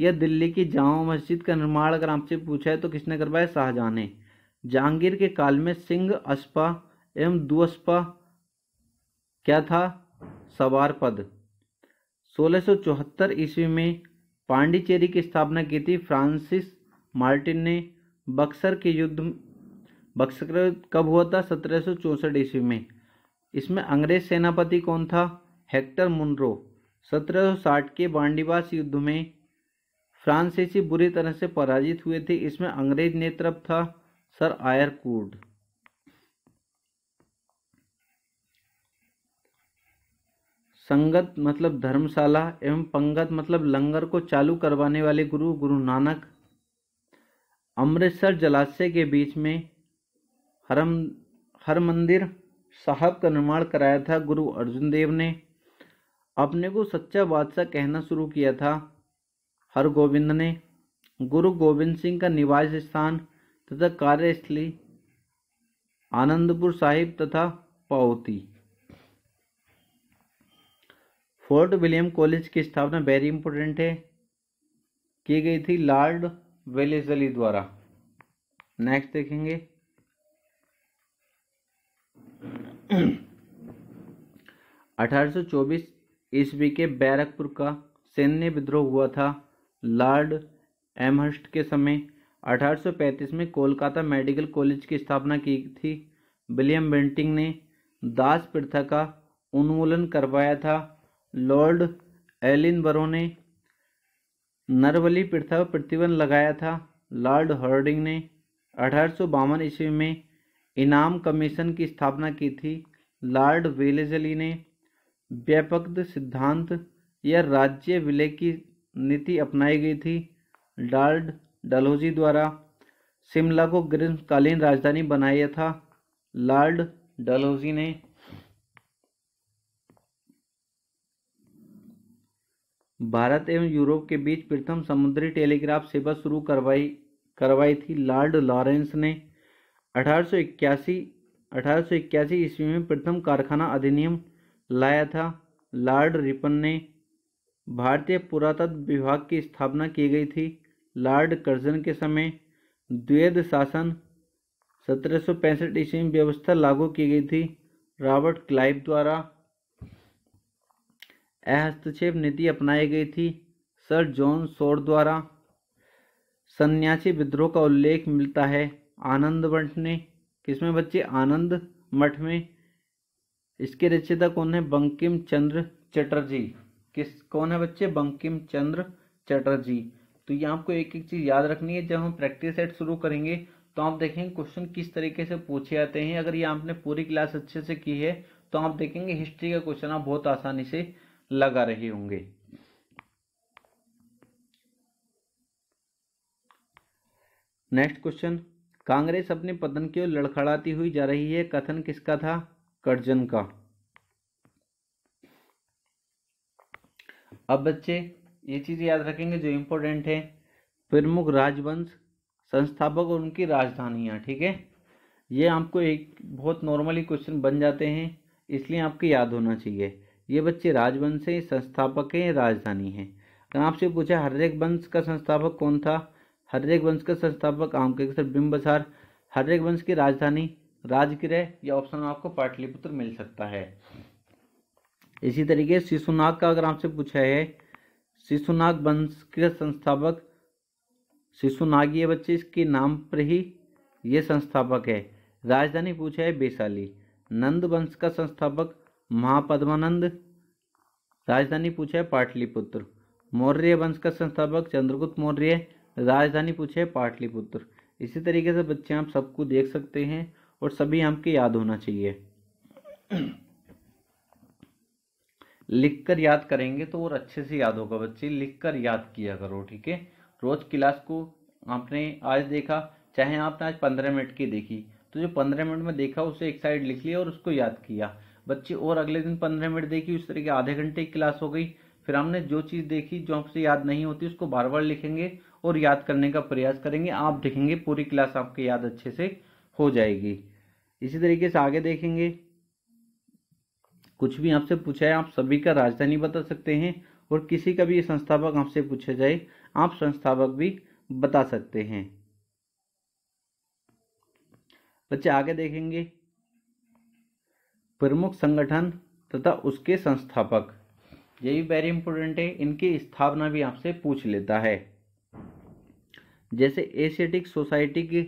यह दिल्ली की जामा मस्जिद का निर्माण अगर आपसे पूछा है तो किसने करवाया शाहजहाँ ने जहांगीर के काल में सिंह अस्पा एवं दुअस्पा क्या था सवार पद सोलह ईस्वी में पांडिचेरी की स्थापना की थी फ्रांसिस मार्टिन ने बक्सर के युद्ध बक्सर कब हुआ था सत्रह ईस्वी में इसमें अंग्रेज सेनापति कौन था हेक्टर मुनरो 1760 के बांडीवास युद्ध में फ्रांसीसी बुरी तरह से पराजित हुए थे इसमें अंग्रेज नेतृत्व था सर आयरकूड संगत मतलब धर्मशाला एवं पंगत मतलब लंगर को चालू करवाने वाले गुरु गुरु नानक अमृतसर जलाशय के बीच में हरम हर मंदिर साहब का निर्माण कराया था गुरु अर्जुन देव ने अपने को सच्चा बादशाह कहना शुरू किया था हरगोविंद ने गुरु गोविंद सिंह का निवास स्थान तथा कार्यस्थली आनंदपुर साहिब तथा पाओती फोर्ट विलियम कॉलेज की स्थापना वेरी इंपॉर्टेंट है की गई थी लॉर्ड वेलेजली द्वारा नेक्स्ट देखेंगे अठारह सौ ईस्वी के बैरकपुर का सैन्य विद्रोह हुआ था लॉर्ड एमहर्स्ट के समय 1835 में कोलकाता मेडिकल कॉलेज की स्थापना की थी विलियम बेंटिंग ने दास प्रथा का उन्मूलन करवाया था लॉर्ड एलिन बरो ने नरवली प्रथा प्रतिबंध लगाया था लॉर्ड हर्डिंग ने अठारह ईस्वी में इनाम कमीशन की स्थापना की थी लॉर्ड वेलेजली ने व्यापक सिद्धांत या राज्य विलय की नीति अपनाई गई थी डाल्ड डलहौजी द्वारा शिमला को ग्रीष्मकालीन राजधानी बनाया था लॉर्ड डलहौजी ने भारत एवं यूरोप के बीच प्रथम समुद्री टेलीग्राफ सेवा शुरू करवाई करवाई थी लॉर्ड लॉरेंस ने 1881 1881 ईस्वी में प्रथम कारखाना अधिनियम लाया था लॉर्ड रिपन ने भारतीय पुरातत्व विभाग की स्थापना की गई थी लॉर्ड कर्जन के समय द्वैध शासन सत्रह सौ पैंसठ ईस्वी में व्यवस्था लागू की गई थी रॉबर्ट क्लाइव द्वारा अहस्तक्षेप नीति अपनाई गई थी सर जॉन सोर द्वारा सन्यासी विद्रोह का उल्लेख मिलता है आनंद मठ ने किसमें बच्चे आनंद मठ में इसके रचयिता कौन है बंकिम चंद्र चटर्जी किस कौन है बच्चे बंकिम चंद्र चटर्जी तो ये आपको एक एक चीज़ याद रखनी है जब हम प्रैक्टिस सेट शुरू करेंगे तो आप देखेंगे क्वेश्चन किस तरीके से पूछे जाते हैं अगर ये आपने पूरी क्लास अच्छे से की है तो आप देखेंगे हिस्ट्री का क्वेश्चन आप बहुत आसानी से लगा रहे होंगे नेक्स्ट क्वेश्चन कांग्रेस अपने पतन की ओर लड़खड़ाती हुई जा रही है कथन किसका था कर्जन का अब बच्चे ये चीज़ याद रखेंगे जो इम्पोर्टेंट है प्रमुख राजवंश संस्थापक और उनकी राजधानियाँ ठीक है ये आपको एक बहुत नॉर्मली क्वेश्चन बन जाते हैं इसलिए आपको याद होना चाहिए ये बच्चे राजवंश हैं संस्थापक हैं राजधानी हैं अगर आपसे पूछा हर्रेक वंश का संस्थापक कौन था हर्रेक वंश का संस्थापक आम के सर बिम्बसार हर्रेक वंश की राजधानी राजगृह या ऑप्शन आपको पाटलिपुत्र मिल सकता है इसी तरीके शिशुनाग का अगर आपसे पूछा है शिशुनाग वंश के संस्थापक शिशुनाग ये बच्चे इसके नाम पर ही ये संस्थापक है राजधानी पूछा है वैशाली नंद वंश का संस्थापक महापद्मानंद राजधानी पूछा है पाटलिपुत्र मौर्य वंश का संस्थापक चंद्रगुप्त मौर्य राजधानी पूछे पाटलिपुत्र इसी तरीके से बच्चे आप सबको देख सकते हैं और सभी आपके याद होना चाहिए लिख कर याद करेंगे तो और अच्छे से याद होगा बच्चे लिख कर याद किया करो ठीक है रोज़ क्लास को आपने आज देखा चाहे आपने आज पंद्रह मिनट की देखी तो जो पंद्रह मिनट में देखा उसे एक साइड लिख लिया और उसको याद किया बच्चे और अगले दिन पंद्रह मिनट देखी उस तरीके आधे घंटे की क्लास हो गई फिर हमने जो चीज़ देखी जो आपसे याद नहीं होती उसको बार बार लिखेंगे और याद करने का प्रयास करेंगे आप देखेंगे पूरी क्लास आपकी याद अच्छे से हो जाएगी इसी तरीके से आगे देखेंगे कुछ भी आपसे पूछा है आप सभी का राजधानी बता सकते हैं और किसी का भी संस्थापक आपसे पूछा जाए आप संस्थापक भी बता सकते हैं बच्चे आगे देखेंगे प्रमुख संगठन तथा उसके संस्थापक ये भी वेरी इंपॉर्टेंट है इनकी स्थापना भी आपसे पूछ लेता है जैसे एशियाटिक सोसाइटी की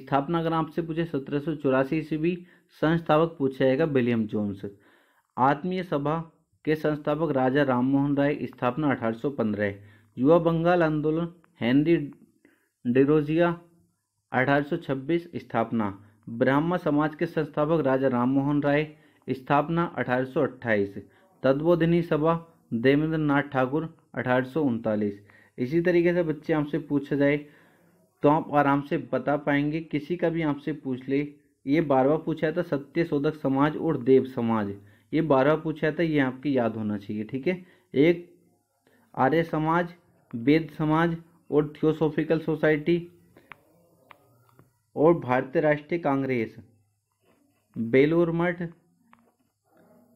स्थापना अगर आपसे पूछे सत्रह सौ चौरासी ईस्वी संस्थापक पूछा जाएगा विलियम जोन्स आत्मीय सभा के संस्थापक राजा राममोहन राय स्थापना 1815 युवा बंगाल आंदोलन हेनरी डिरोजिया 1826 स्थापना ब्राह्म समाज के संस्थापक राजा राममोहन राय स्थापना 1828 तत्वोधिनी सभा देवेंद्र नाथ ठाकुर अठारह इसी तरीके से बच्चे आपसे पूछा जाए तो आप आराम से बता पाएंगे किसी का भी आपसे पूछ ले ये बार बार पूछा था सत्य शोधक समाज और देव समाज ये बारह पूछा था तो ये आपकी याद होना चाहिए ठीक है एक आर्य समाज वेद समाज और थियोसोफिकल सोसाइटी और भारतीय राष्ट्रीय कांग्रेस बेलोर मठ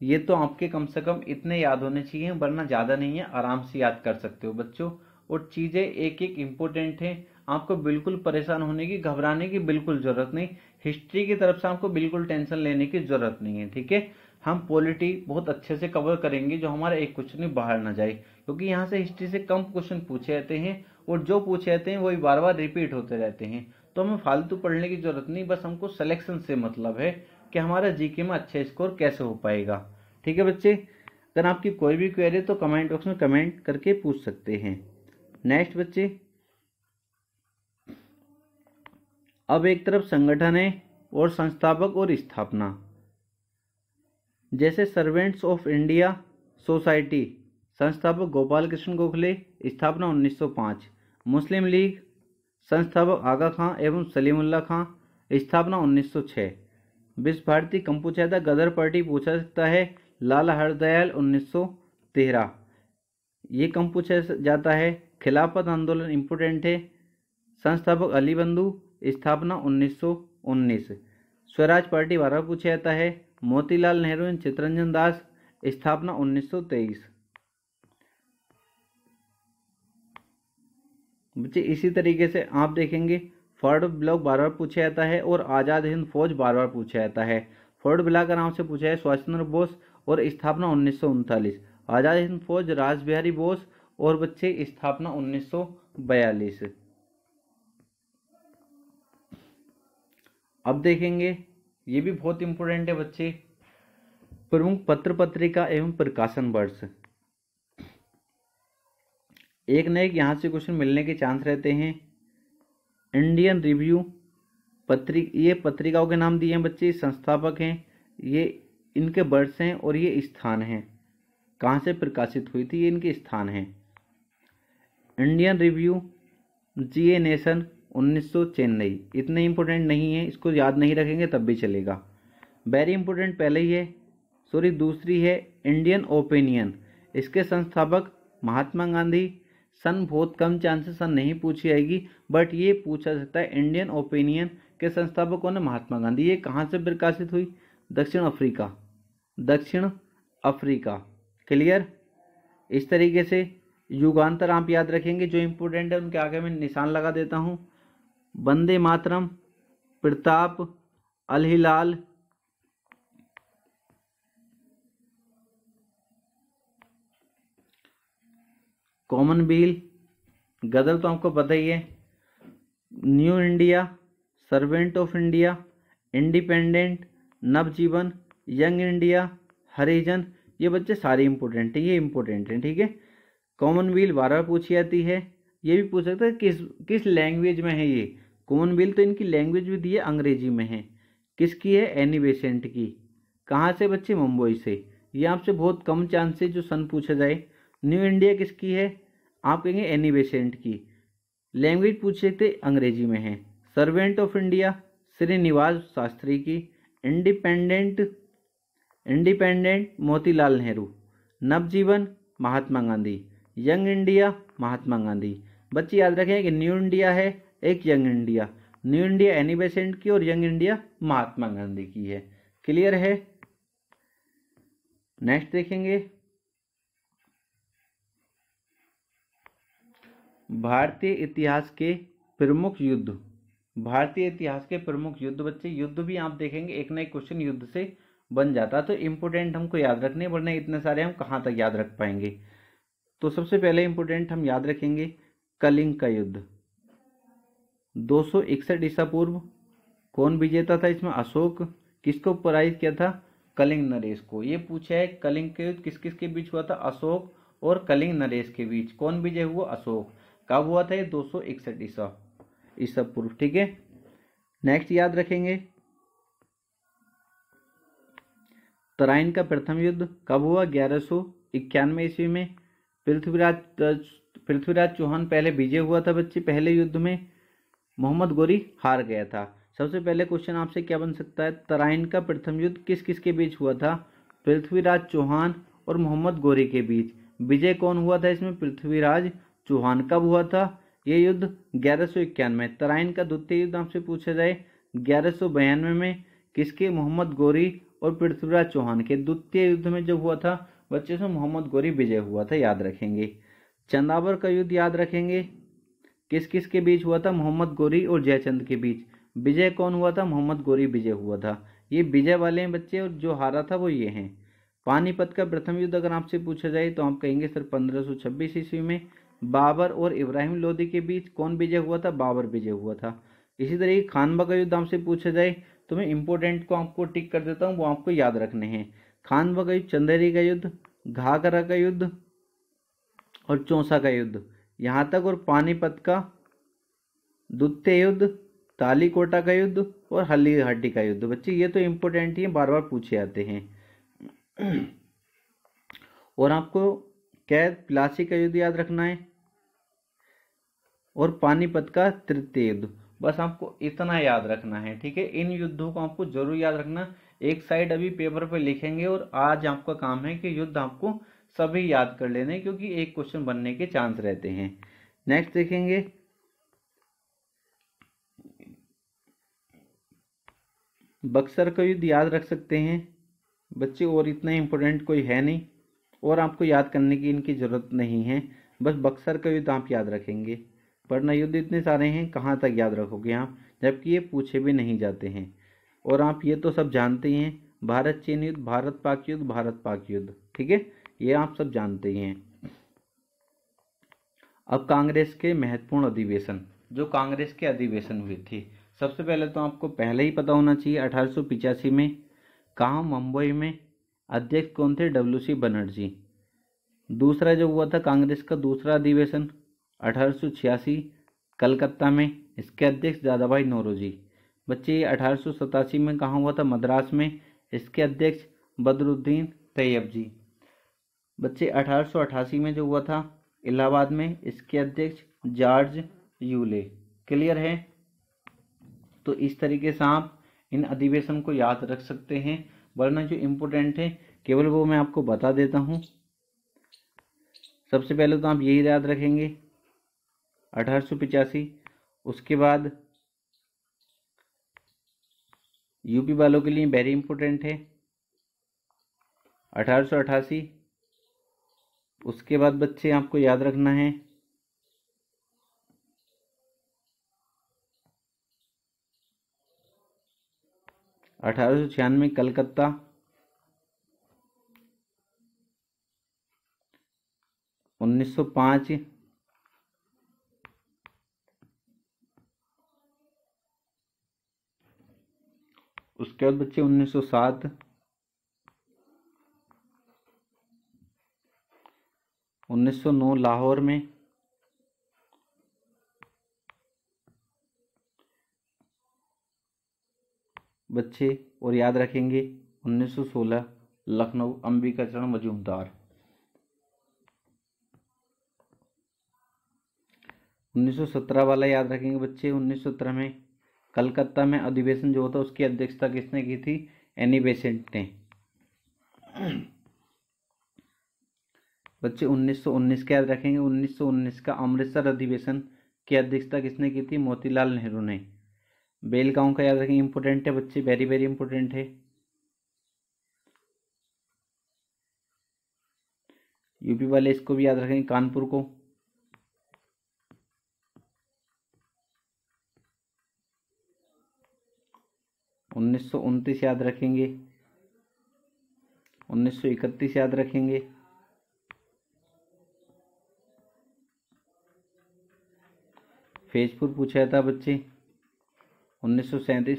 ये तो आपके कम से कम इतने याद होने चाहिए वरना ज़्यादा नहीं है आराम से याद कर सकते हो बच्चों और चीज़ें एक एक इम्पोर्टेंट हैं आपको बिल्कुल परेशान होने की घबराने की बिल्कुल ज़रूरत नहीं हिस्ट्री की तरफ से आपको बिल्कुल टेंशन लेने की ज़रूरत नहीं है ठीक है हम पॉलिटी बहुत अच्छे से कवर करेंगे जो हमारा एक क्वेश्चन बाहर ना जाए क्योंकि यहाँ से हिस्ट्री से कम क्वेश्चन पूछे जाते हैं और जो पूछे जाते हैं वही बार बार रिपीट होते रहते हैं तो हमें फालतू पढ़ने की जरूरत नहीं बस हमको सिलेक्शन से मतलब है कि हमारा जीके में अच्छा स्कोर कैसे हो पाएगा ठीक है बच्चे अगर आपकी कोई भी क्वेरी तो कमेंट बॉक्स में कमेंट करके पूछ सकते हैं नेक्स्ट बच्चे अब एक तरफ संगठन है और संस्थापक और स्थापना जैसे सर्वेंट्स ऑफ इंडिया सोसाइटी संस्थापक गोपाल कृष्ण गोखले स्थापना 1905 मुस्लिम लीग संस्थापक आगा खां एवं सलीमुल्ला खां स्थापना 1906 विश्व भारती कम गदर पार्टी पूछा सकता है लाला हरदयाल 1913 ये कम पूछा जाता है खिलाफत आंदोलन इम्पोर्टेंट है संस्थापक अली बंधु स्थापना 1919 स्वराज पार्टी बारह पूछा जाता है मोतीलाल नेहरू एंड चित्रंजन दास स्थापना 1923 बच्चे इसी तरीके से आप देखेंगे फोर्ड ब्लॉक बार बार पूछा जाता है और आज़ाद हिंद फौज बार बार पूछा जाता है फोर्ड ब्लॉक का नाम से पूछा है सुभाष चंद्र बोस और स्थापना उन्नीस आज़ाद हिंद फौज राज बिहारी बोस और बच्चे स्थापना उन्नीस अब देखेंगे ये भी बहुत इंपॉर्टेंट है बच्चे प्रमुख पत्र पत्रिका एवं प्रकाशन वर्ष एक न एक यहाँ से क्वेश्चन मिलने के चांस रहते हैं इंडियन रिव्यू पत्रिक ये पत्रिकाओं के नाम दिए हैं बच्चे संस्थापक हैं ये इनके वर्ष हैं और ये स्थान हैं कहाँ से प्रकाशित हुई थी ये इनके स्थान हैं Indian Review G A Natesan उन्नीस सौ चेन्नई इतने इम्पोर्टेंट नहीं है इसको याद नहीं रखेंगे तब भी चलेगा वेरी इंपॉर्टेंट पहले ही है सॉरी दूसरी है इंडियन ओपिनियन इसके संस्थापक महात्मा गांधी सन बहुत कम चांसेस सन नहीं पूछी आएगी बट ये पूछा सकता है इंडियन ओपिनियन के संस्थापकों ने महात्मा गांधी ये कहाँ से प्रकाशित हुई दक्षिण अफ्रीका दक्षिण अफ्रीका क्लियर इस तरीके से युगान्तर आप याद रखेंगे जो इम्पोर्टेंट है उनके आगे मैं निशान लगा देता हूँ वंदे मातरम प्रताप अलहिलाल कॉमनबील गदर तो आपको पता ही है New India Servant of India Independent Navajivan Young India Harijan ये बच्चे सारे इंपॉर्टेंट हैं ये इंपॉर्टेंट हैं ठीक है बार बारह पूछी जाती है ये भी पूछ सकते हैं किस किस लैंग्वेज में है ये कॉमनवेल बिल तो इनकी लैंग्वेज भी दी है अंग्रेजी में है किसकी है एनी बेसेंट की कहाँ से बच्चे मुंबई से ये आपसे बहुत कम चांसेस जो सन पूछा जाए न्यू इंडिया किसकी है आप कहेंगे एनी बेसेंट की लैंग्वेज पूछे थे अंग्रेजी में है Servant of India Srinivasa Sastri की Independent Independent Motilal Nehru Navajivan Mahatma Gandhi Young India Mahatma Gandhi बच्चे याद रखें कि न्यू इंडिया है एक Young India New India Annie Besant की और यंग इंडिया महात्मा गांधी की है क्लियर है नेक्स्ट देखेंगे भारतीय इतिहास के प्रमुख युद्ध भारतीय इतिहास के प्रमुख युद्ध बच्चे युद्ध भी आप देखेंगे एक ना एक क्वेश्चन युद्ध से बन जाता तो इम्पोर्टेंट हमको याद रखने वरना इतने सारे हम कहाँ तक याद रख पाएंगे तो सबसे पहले इम्पोर्टेंट हम याद रखेंगे कलिंग का युद्ध दो सौ इकसठ ईसा पूर्व कौन विजेता था इसमें अशोक किसको पराजित किया था कलिंग नरेश को ये पूछा है कलिंग के युद्ध किस किस के बीच हुआ था अशोक और कलिंग नरेश के बीच कौन विजय हुआ अशोक कब हुआ था ये दो सौ इकसठ ईसा ईसा पूर्व ठीक है नेक्स्ट याद रखेंगे तराइन का प्रथम युद्ध कब हुआ ग्यारह सौ इक्यानवे ईस्वी में पृथ्वीराज पृथ्वीराज चौहान पहले विजय हुआ था बच्चे पहले युद्ध में मोहम्मद गोरी हार गया था सबसे पहले क्वेश्चन आपसे क्या बन सकता है तराइन का प्रथम युद्ध किस किस के बीच हुआ था पृथ्वीराज चौहान और मोहम्मद गोरी के बीच विजय कौन हुआ था इसमें पृथ्वीराज चौहान कब हुआ था ये युद्ध ग्यारह सौ इक्यानवे तराइन का द्वितीय युद्ध आपसे पूछा जाए ग्यारह सौ बयानवे में किसके मोहम्मद गोरी और पृथ्वीराज चौहान के द्वितीय युद्ध में जो हुआ था बच्चे से मोहम्मद गोरी विजय हुआ था याद रखेंगे चंदावर का युद्ध याद रखेंगे किस किस के बीच हुआ था मोहम्मद गोरी और जयचंद के बीच विजय कौन हुआ था मोहम्मद गोरी विजय हुआ था ये विजय वाले हैं बच्चे और जो हारा था वो ये हैं पानीपत का प्रथम युद्ध अगर आपसे पूछा जाए तो आप कहेंगे सर 1526 ईस्वी में बाबर और इब्राहिम लोदी के बीच कौन विजय हुआ था बाबर विजय हुआ था इसी तरह खानबा का युद्ध आपसे पूछा जाए तो मैं इम्पोर्टेंट को आपको टिक कर देता हूँ वो आपको याद रखने हैं खानबा का युद्ध चंदेरी का युद्ध घाघरा का युद्ध और चौसा का युद्ध यहाँ तक और पानीपत का दुत्य युद्ध तालीकोटा का युद्ध और हल्ली हड्डी का युद्ध बच्चे ये तो इम्पोर्टेंट ही बार बार पूछे जाते हैं और आपको कैद प्लासी का युद्ध याद रखना है और पानीपत का तृतीय युद्ध बस आपको इतना याद रखना है ठीक है इन युद्धों को आपको जरूर याद रखना एक साइड अभी पेपर पे लिखेंगे और आज आपका काम है कि युद्ध आपको सभी याद कर लेने क्योंकि एक क्वेश्चन बनने के चांस रहते हैं नेक्स्ट देखेंगे बक्सर का युद्ध याद रख सकते हैं बच्चे और इतना इम्पोर्टेंट कोई है नहीं और आपको याद करने की इनकी ज़रूरत नहीं है बस बक्सर का युद्ध आप याद रखेंगे पढ़ना युद्ध इतने सारे हैं कहाँ तक याद रखोगे आप जबकि ये पूछे भी नहीं जाते हैं और आप ये तो सब जानते ही हैं भारत चीन युद्ध भारत पाक युद्ध भारत पाक युद्ध ठीक है ये आप सब जानते ही हैं अब कांग्रेस के महत्वपूर्ण अधिवेशन जो कांग्रेस के अधिवेशन हुए थे सबसे पहले तो आपको पहले ही पता होना चाहिए अठारह में कहाँ मुंबई में अध्यक्ष कौन थे डब्ल्यू सी बनर्जी दूसरा जो हुआ था कांग्रेस का दूसरा अधिवेशन अठारह कलकत्ता में इसके अध्यक्ष दादा भाई नौरोजी बच्चे अठारह में कहाँ हुआ था मद्रास में इसके अध्यक्ष बदरुद्दीन तैयब जी बच्चे 1888 में जो हुआ था इलाहाबाद में इसके अध्यक्ष जॉर्ज यूले क्लियर है तो इस तरीके से आप इन अधिवेशन को याद रख सकते हैं वरना जो इम्पोर्टेंट है केवल वो मैं आपको बता देता हूँ सबसे पहले तो आप यही याद रखेंगे अठारह उसके बाद यूपी वालों के लिए वेरी इंपॉर्टेंट है अठारह उसके बाद बच्चे आपको याद रखना है अठारह सौ छियानवे कलकत्ता उन्नीस सौ पांच उसके बाद बच्चे उन्नीस सौ सात 1909 लाहौर में बच्चे और याद रखेंगे 1916 लखनऊ अंबिका चरण मजूमदार 1917 वाला याद रखेंगे बच्चे 1917 में कलकत्ता में अधिवेशन जो होता उसकी अध्यक्षता किसने की थी एनी बेसेंट ने बच्चे 1919 के याद रखेंगे 1919 का अमृतसर अधिवेशन की अध्यक्षता किसने की थी मोतीलाल नेहरू ने बेलगांव का याद रखेंगे इंपोर्टेंट है बच्चे वेरी वेरी इंपोर्टेंट है यूपी वाले इसको भी याद रखेंगे कानपुर को उन्नीस याद रखेंगे उन्नीस याद रखेंगे फेजपुर पूछा था बच्चे उन्नीस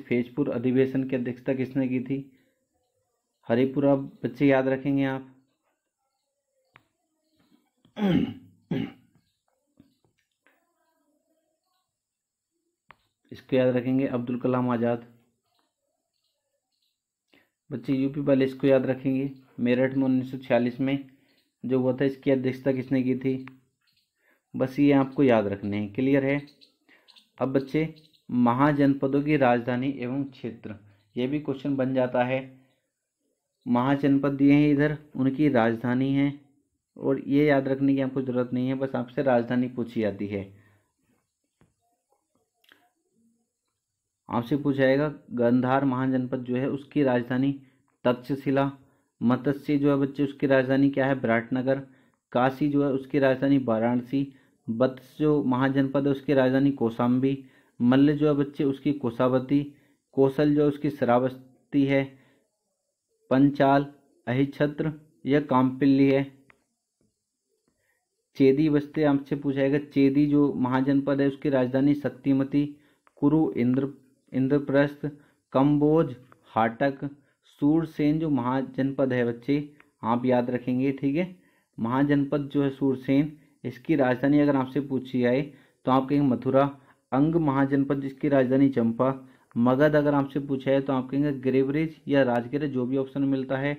फेजपुर अधिवेशन की अध्यक्षता किसने की थी हरिपुरा बच्चे याद रखेंगे आप इसको याद रखेंगे अब्दुल कलाम आज़ाद बच्चे यूपी वाले इसको याद रखेंगे मेरठ में 1946 में जो हुआ था इसकी अध्यक्षता किसने की थी बस ये आपको याद रखने हैं क्लियर है अब बच्चे महाजनपदों की राजधानी एवं क्षेत्र ये भी क्वेश्चन बन जाता है महाजनपद दिए हैं इधर उनकी राजधानी है और ये याद रखने की आपको ज़रूरत नहीं है बस आपसे राजधानी पूछी जाती है आपसे पूछा जाएगा गंधार महाजनपद जो है उसकी राजधानी तक्षशिला मत्स्य जो है बच्चे उसकी राजधानी क्या है विराटनगर काशी जो है उसकी राजधानी वाराणसी बत्स जो महाजनपद है उसकी राजधानी कोसाम्बी मल्ल जो है बच्चे उसकी कोसावती कोसल जो उसकी शरावस्ती है पंचाल अहिछत्र यह कामपिल्ली है चेदी बस्ते आपसे पूछा जाएगा चेदी जो महाजनपद है उसकी राजधानी शक्तिमती कुरु इंद्र इंद्रप्रस्थ कम्बोज हाटक सूरसेन जो महाजनपद है बच्चे आप याद रखेंगे ठीक है महाजनपद जो है सूरसेन इसकी राजधानी अगर आपसे पूछी जाए तो आप कहेंगे मथुरा अंग महाजनपद जिसकी राजधानी चंपा मगध अगर आपसे पूछा है तो आप कहेंगे ग्रेवरेज या राजगिर जो भी ऑप्शन मिलता है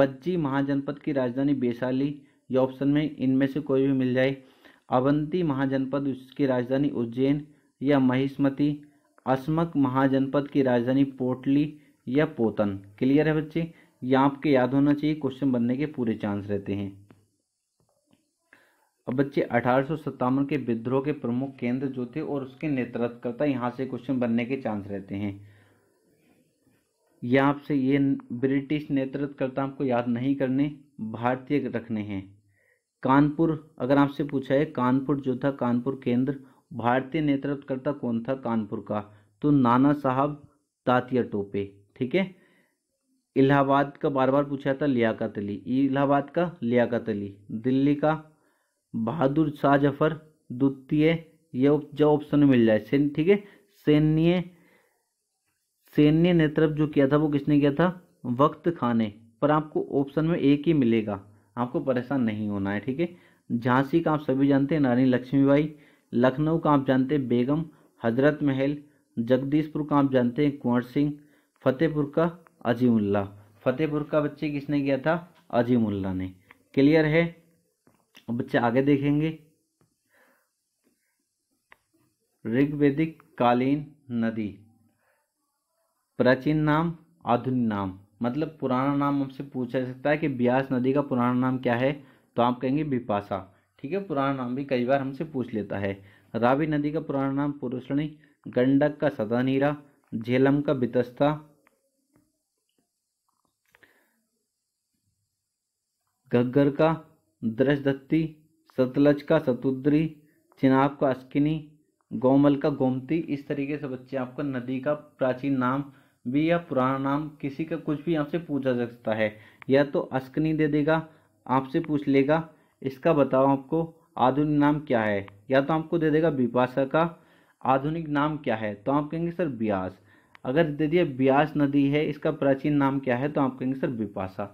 बज्जी महाजनपद की राजधानी बेसाली या ऑप्शन में इनमें से कोई भी मिल जाए अवंती महाजनपद उसकी राजधानी उज्जैन या महिष्मति अस्मक महाजनपद की राजधानी पोटली या पोतन क्लियर है बच्चे ये आपके याद होना चाहिए क्वेश्चन बनने के पूरे चांस रहते हैं अब बच्चे अठारह के विद्रोह के प्रमुख केंद्र जो थे और उसके नेतृत्वकर्ता यहाँ से क्वेश्चन बनने के चांस रहते हैं यहाँ आपसे ये ब्रिटिश नेतृत्वकर्ता आपको याद नहीं करने भारतीय रखने हैं कानपुर अगर आपसे पूछा है कानपुर जो था कानपुर केंद्र भारतीय नेतृत्वकर्ता कौन था कानपुर का तो नाना साहब तातिया टोपे ठीक है इलाहाबाद का बार बार पूछा था लियाकत अली इलाहाबाद का लियाकत अली दिल्ली का बहादुर शाह जफर द्वितीय ये जो ऑप्शन मिल जाए सैन्य ठीक है सैन्य सैन्य नेतृत्व जो किया था वो किसने किया था वक्त खाने पर आपको ऑप्शन में एक ही मिलेगा आपको परेशान नहीं होना है ठीक है झांसी का आप सभी जानते हैं रानी लक्ष्मीबाई लखनऊ का आप जानते हैं बेगम हजरत महल जगदीशपुर का आप जानते हैं कुंवर सिंह फतेहपुर का अजीमुल्ला फतेहपुर का बच्चे किसने किया था अजीमुल्ला ने क्लियर है अब बच्चे आगे देखेंगे ऋग्वेदिक कालीन नदी प्राचीन नाम आधुनिक नाम मतलब पुराना नाम हमसे पूछा जा सकता है कि ब्यास नदी का पुराना नाम क्या है तो आप कहेंगे बिपासा ठीक है पुराना नाम भी कई बार हमसे पूछ लेता है रावी नदी का पुराना नाम पुरुषणी गंडक का सदानीरा झेलम का बितस्ता घग्गर का दृशदत्ती सतलज का सतुद्री चिनाब का अस्किनी गोमल का गोमती इस तरीके से बच्चे आपको नदी का प्राचीन नाम भी या पुराना नाम किसी का कुछ भी आपसे पूछा जा सकता है या तो अस्कनी दे देगा आपसे पूछ लेगा इसका बताओ आपको आधुनिक नाम क्या है या तो आपको दे देगा बिपाशा का आधुनिक नाम क्या है तो आप कहेंगे सर ब्यास अगर दे दिया ब्यास नदी है इसका प्राचीन नाम क्या है तो आप कहेंगे सर बिपाशा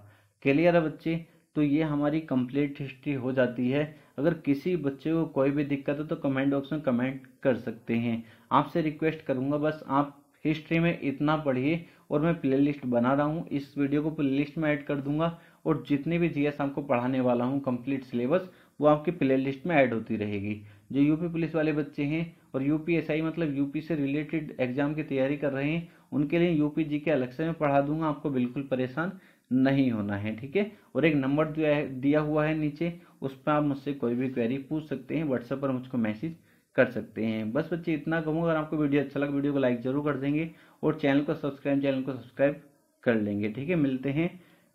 क्लियर है बच्चे तो ये हमारी कंप्लीट हिस्ट्री हो जाती है अगर किसी बच्चे को कोई भी दिक्कत हो तो कमेंट बॉक्स में कमेंट कर सकते हैं आपसे रिक्वेस्ट करूँगा बस आप हिस्ट्री में इतना पढ़िए और मैं प्लेलिस्ट बना रहा हूँ इस वीडियो को प्लेलिस्ट में ऐड कर दूंगा और जितने भी जीएस आपको पढ़ाने वाला हूँ कंप्लीट सिलेबस वो आपकी प्लेलिस्ट में ऐड होती रहेगी जो यूपी पुलिस वाले बच्चे हैं और यूपीएसआई मतलब यूपी से रिलेटेड एग्जाम की तैयारी कर रहे हैं उनके लिए यूपी जी के अलग से मैं पढ़ा दूंगा आपको बिल्कुल परेशान नहीं होना है ठीक है और एक नंबर दिया हुआ है नीचे उस पर आप मुझसे कोई भी क्वेरी पूछ सकते हैं व्हाट्सएप पर मुझको मैसेज कर सकते हैं बस बच्चे इतना कहूँगा अगर आपको वीडियो अच्छा लगा वीडियो को लाइक जरूर कर देंगे और चैनल को सब्सक्राइब चैनल को सब्सक्राइब कर लेंगे ठीक है मिलते हैं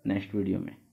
नेक्स्ट वीडियो में